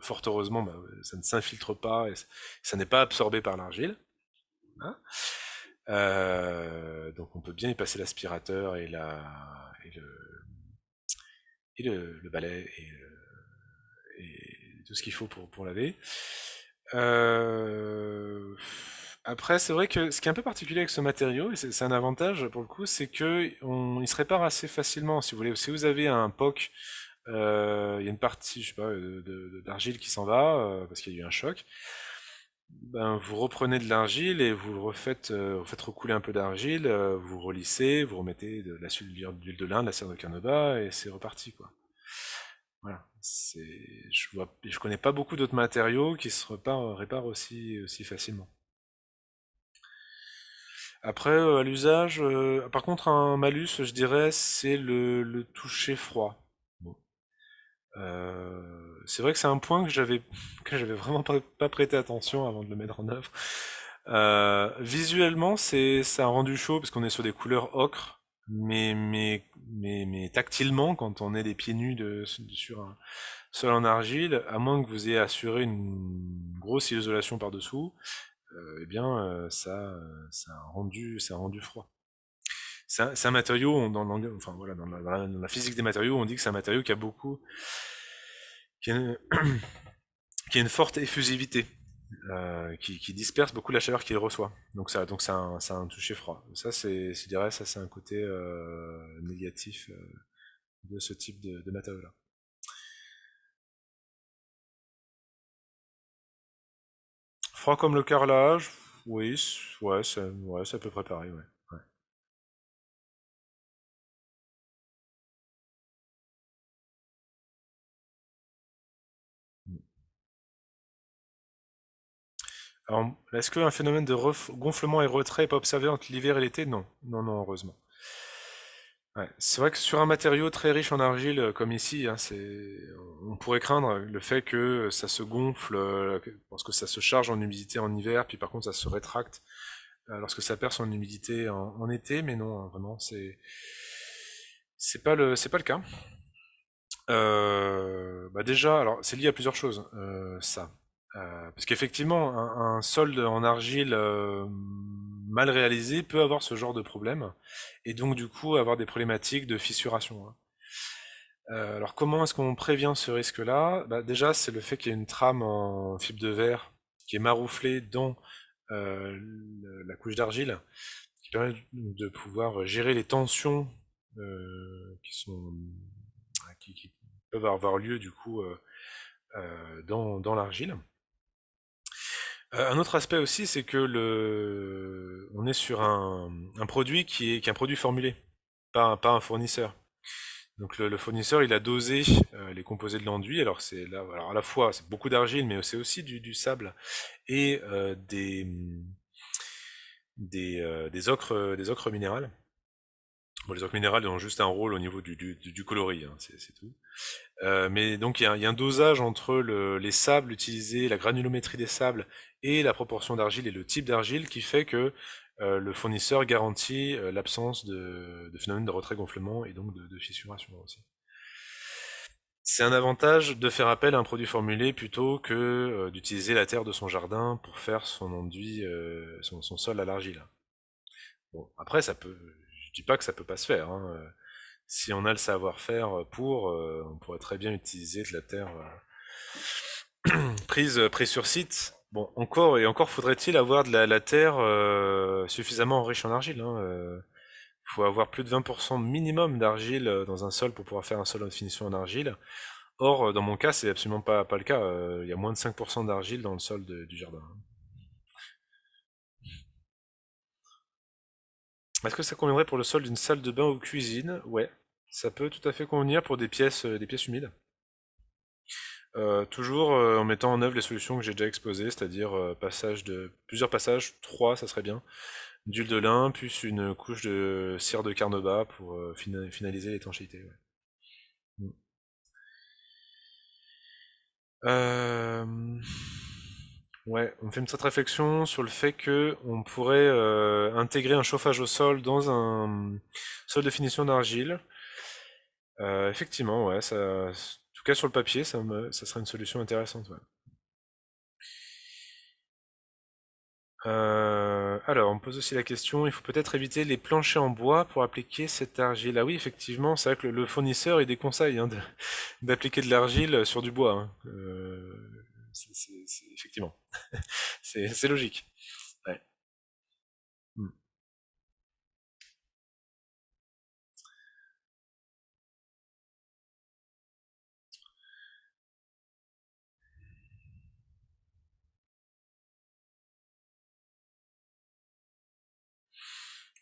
fort heureusement, bah, ça ne s'infiltre pas et ça n'est pas absorbé par l'argile. Hein euh, donc on peut bien y passer l'aspirateur et, et, le, balai euh, et, tout ce qu'il faut pour, laver. Euh, après, c'est vrai que ce qui est un peu particulier avec ce matériau, et c'est un avantage pour le coup, c'est qu'il se répare assez facilement. Si vous voulez, si vous avez un POC, il y a une partie, je d'argile qui s'en va parce qu'il y a eu un choc. Ben, vous reprenez de l'argile et vous le refaites, euh, faites recouler un peu d'argile, euh, vous relissez, vous remettez de la de lin, de la cire de carnauba et c'est reparti quoi. Voilà, c'est, je vois, je connais pas beaucoup d'autres matériaux qui se réparent aussi aussi facilement. Après, euh, à l'usage, par contre, un malus, je dirais, c'est le, le toucher froid. Bon c'est vrai que c'est un point que j'avais que j'avais vraiment pas, prêté attention avant de le mettre en œuvre. Euh, visuellement, c'est a rendu chaud parce qu'on est sur des couleurs ocre, mais, mais, mais, mais tactilement, quand on est des pieds nus de, sur un sol en argile, à moins que vous ayez assuré une grosse isolation par-dessous, euh, eh bien, euh, ça, ça, a rendu, ça froid. C'est un, matériau, dans, enfin, voilà, la, dans la physique des matériaux, on dit que c'est un matériau qui a beaucoup qui a une, forte effusivité, euh, qui, disperse beaucoup la chaleur qu'il reçoit. Donc ça, donc ça, un, toucher froid. Ça, c'est, dirais, ça c'est un côté euh, négatif euh, de ce type de, de matériau-là. Froid comme le carrelage, oui, ouais, c'est ouais, à peu près ouais. Alors, est-ce qu'un phénomène de gonflement et retrait n'est pas observé entre l'hiver et l'été Non, non, non, heureusement. C'est vrai que sur un matériau très riche en argile euh, comme ici, hein, on pourrait craindre le fait que ça se gonfle euh, parce que ça se charge en humidité en hiver, puis par contre ça se rétracte euh, lorsque ça perd son humidité en, été, mais non, hein, vraiment, c'est c'est pas le c'est cas. Bah déjà, alors c'est lié à plusieurs choses. ça, euh, parce qu'effectivement, un, solde en argile euh, mal réalisé peut avoir ce genre de problème, et donc du coup avoir des problématiques de fissuration. Hein. Euh, alors comment est-ce qu'on prévient ce risque-là bah, Déjà, c'est le fait qu'il y ait une trame en fibre de verre qui est marouflée dans la couche d'argile, qui permet de pouvoir gérer les tensions qui, sont, qui, peuvent avoir lieu du coup dans l'argile. Euh, un autre aspect aussi, c'est que le, on est sur un, un produit qui est, qui est, un produit formulé, pas un, un fournisseur. Donc le, fournisseur, il a dosé euh, les composés de l'enduit. Alors c'est là, à la fois c'est beaucoup d'argile, mais c'est aussi du, du, sable et euh, des des, des, ocres des ocres minérales les orques minérales ont juste un rôle au niveau du, coloris, hein, c'est tout. Euh, mais donc il y, a un dosage entre les sables utilisés, la granulométrie des sables et la proportion d'argile et le type d'argile qui fait que euh, le fournisseur garantit euh, l'absence de, phénomènes phénomène de retrait-gonflement et donc de, fissuration aussi. C'est un avantage de faire appel à un produit formulé plutôt que d'utiliser la terre de son jardin pour faire son enduit, son, son sol à l'argile. Bon, après, ça peut, je dis pas que ça peut pas se faire. Hein, euh, si on a le savoir-faire pour, euh, on pourrait très bien utiliser de la terre euh, prise, prise sur site. Bon, encore et encore faudrait-il avoir de la, terre suffisamment riche en argile. Il hein, faut avoir plus de 20% minimum d'argile dans un sol pour pouvoir faire un sol en finition en argile. Or, dans mon cas, c'est absolument pas, pas le cas. Il y a moins de 5% d'argile dans le sol du jardin. Hein. Est-ce que ça conviendrait pour le sol d'une salle de bain ou cuisine Ouais, ça peut tout à fait convenir pour des pièces, euh, des pièces humides. Euh, toujours euh, en mettant en œuvre les solutions que j'ai déjà exposées, c'est-à-dire plusieurs passages, trois ça serait bien, d'huile de lin, plus une couche de cire de carnauba pour finaliser l'étanchéité. Ouais. Hmm. Ouais, on fait une petite réflexion sur le fait que on pourrait euh, intégrer un chauffage au sol dans un sol de finition d'argile. Euh, effectivement, ouais, ça, en tout cas sur le papier, ça, me, ça serait une solution intéressante. Euh, alors, on pose aussi la question, il faut peut-être éviter les planchers en bois pour appliquer cette argile. Ah oui, effectivement, c'est vrai que le fournisseur il des conseils hein, d'appliquer de, l'argile sur du bois. Hein. effectivement. c'est logique. Mmh.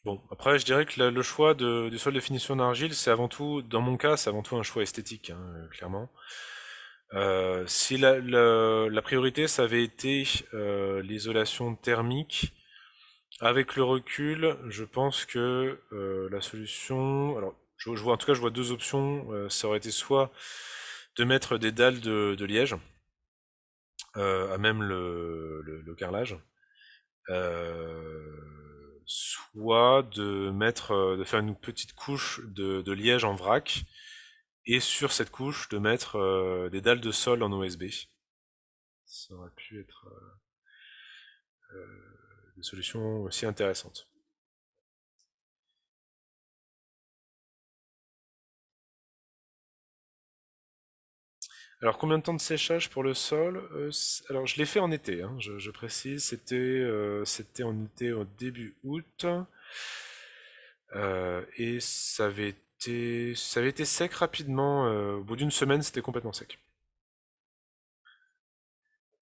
Bon, après, je dirais que le, choix de, du sol de finition d'argile, c'est avant tout, dans mon cas, c'est avant tout un choix esthétique, hein, euh, clairement. Euh, si la, priorité, ça avait été euh, l'isolation thermique, avec le recul, je pense que euh, la solution. Alors, je, vois, en tout cas, je vois deux options. ça aurait été soit de mettre des dalles de, liège, à même le, carrelage, soit de mettre, de faire une petite couche de liège en vrac et sur cette couche de mettre euh, des dalles de sol en OSB. Ça aurait pu être euh, euh des solutions aussi intéressante. Alors combien de temps de séchage pour le sol euh, Alors je l'ai fait en été, hein, je, précise, c'était en été au début août. et ça avait ça avait été sec rapidement. Euh, au bout d'une semaine, c'était complètement sec.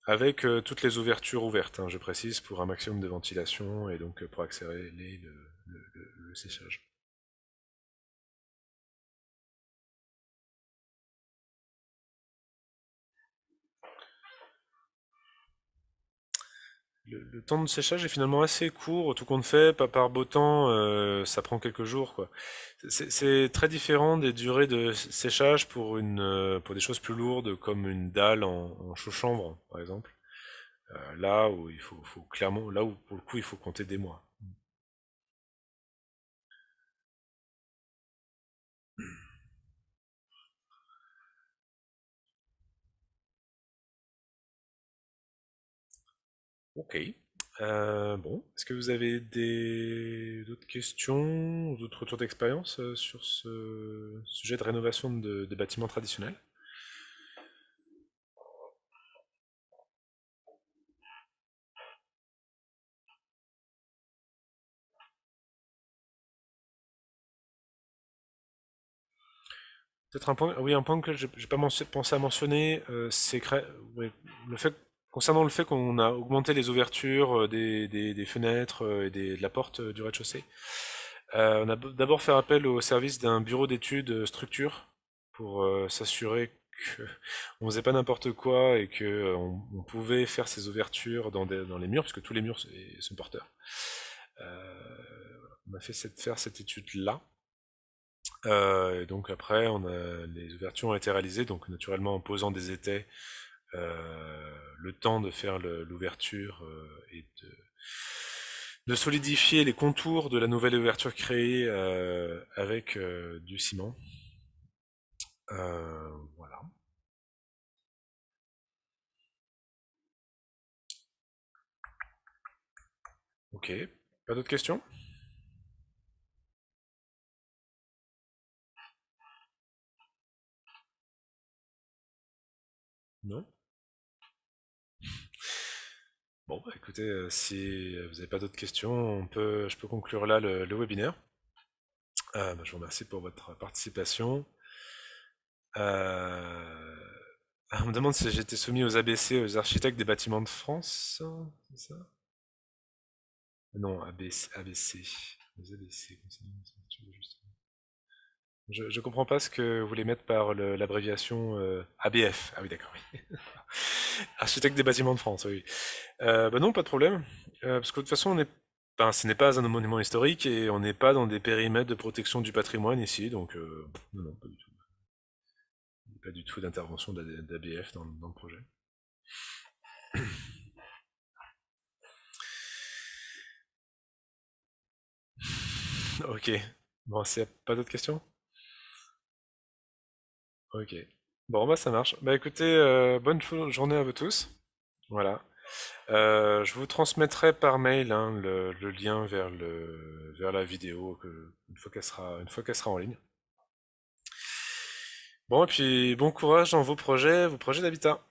Avec euh, toutes les ouvertures ouvertes, hein, je précise, pour un maximum de ventilation et donc euh, pour accélérer le séchage. le, temps de séchage est finalement assez court, tout compte fait, pas par beau temps, euh, ça prend quelques jours. C'est très différent des durées de séchage euh, pour, des choses plus lourdes comme une dalle en, chaux-chambre, par exemple. Euh, là où il faut, clairement, là où pour le coup il faut compter des mois. Ok. Euh, bon, est-ce que vous avez d'autres questions, d'autres retours d'expérience euh, sur ce sujet de rénovation de, des bâtiments traditionnels Peut-être un point, oui, un point que j'ai pas pensé à mentionner, euh, c'est le fait que Concernant le fait qu'on a augmenté les ouvertures euh, des, fenêtres euh, et de la porte euh, du rez-de-chaussée, on a d'abord fait appel au service d'un bureau d'études structure pour s'assurer qu'on ne faisait pas n'importe quoi et qu'on on pouvait faire ces ouvertures dans, les murs, puisque tous les murs sont porteurs. on a fait cette, faire cette étude-là. donc après, les ouvertures ont été réalisées, donc naturellement en posant des étais euh, le temps de faire l'ouverture euh, et de, solidifier les contours de la nouvelle ouverture créée euh, avec du ciment. voilà. Ok, pas d'autres questions Non Bon, bah, écoutez, euh, si vous n'avez pas d'autres questions, je peux conclure là le, webinaire. Euh, bah, je vous remercie pour votre participation. Euh, ah, on me demande si j'étais soumis aux ABC, aux architectes des bâtiments de France. C'est ça Non, ABC. ABC. ABC, Je ne comprends pas ce que vous voulez mettre par l'abréviation ABF. Ah oui, d'accord, oui. Architecte des bâtiments de France, oui. Euh, bah non, pas de problème. Euh, parce que de toute façon, on ce n'est pas un monument historique et on n'est pas dans des périmètres de protection du patrimoine ici, donc euh, non, pas du tout. Pas du tout d'intervention d'ABF dans, dans le projet. ok. Bon, c'est pas d'autres questions Ok. Bon, bah ça marche. Bah écoutez, euh, bonne journée à vous tous. Voilà. Euh, je vous transmettrai par mail hein, le, lien vers, le, la vidéo que, une fois qu'elle sera, une fois qu'elle sera en ligne. Bon, et puis bon courage dans vos projets, vos projets d'habitat.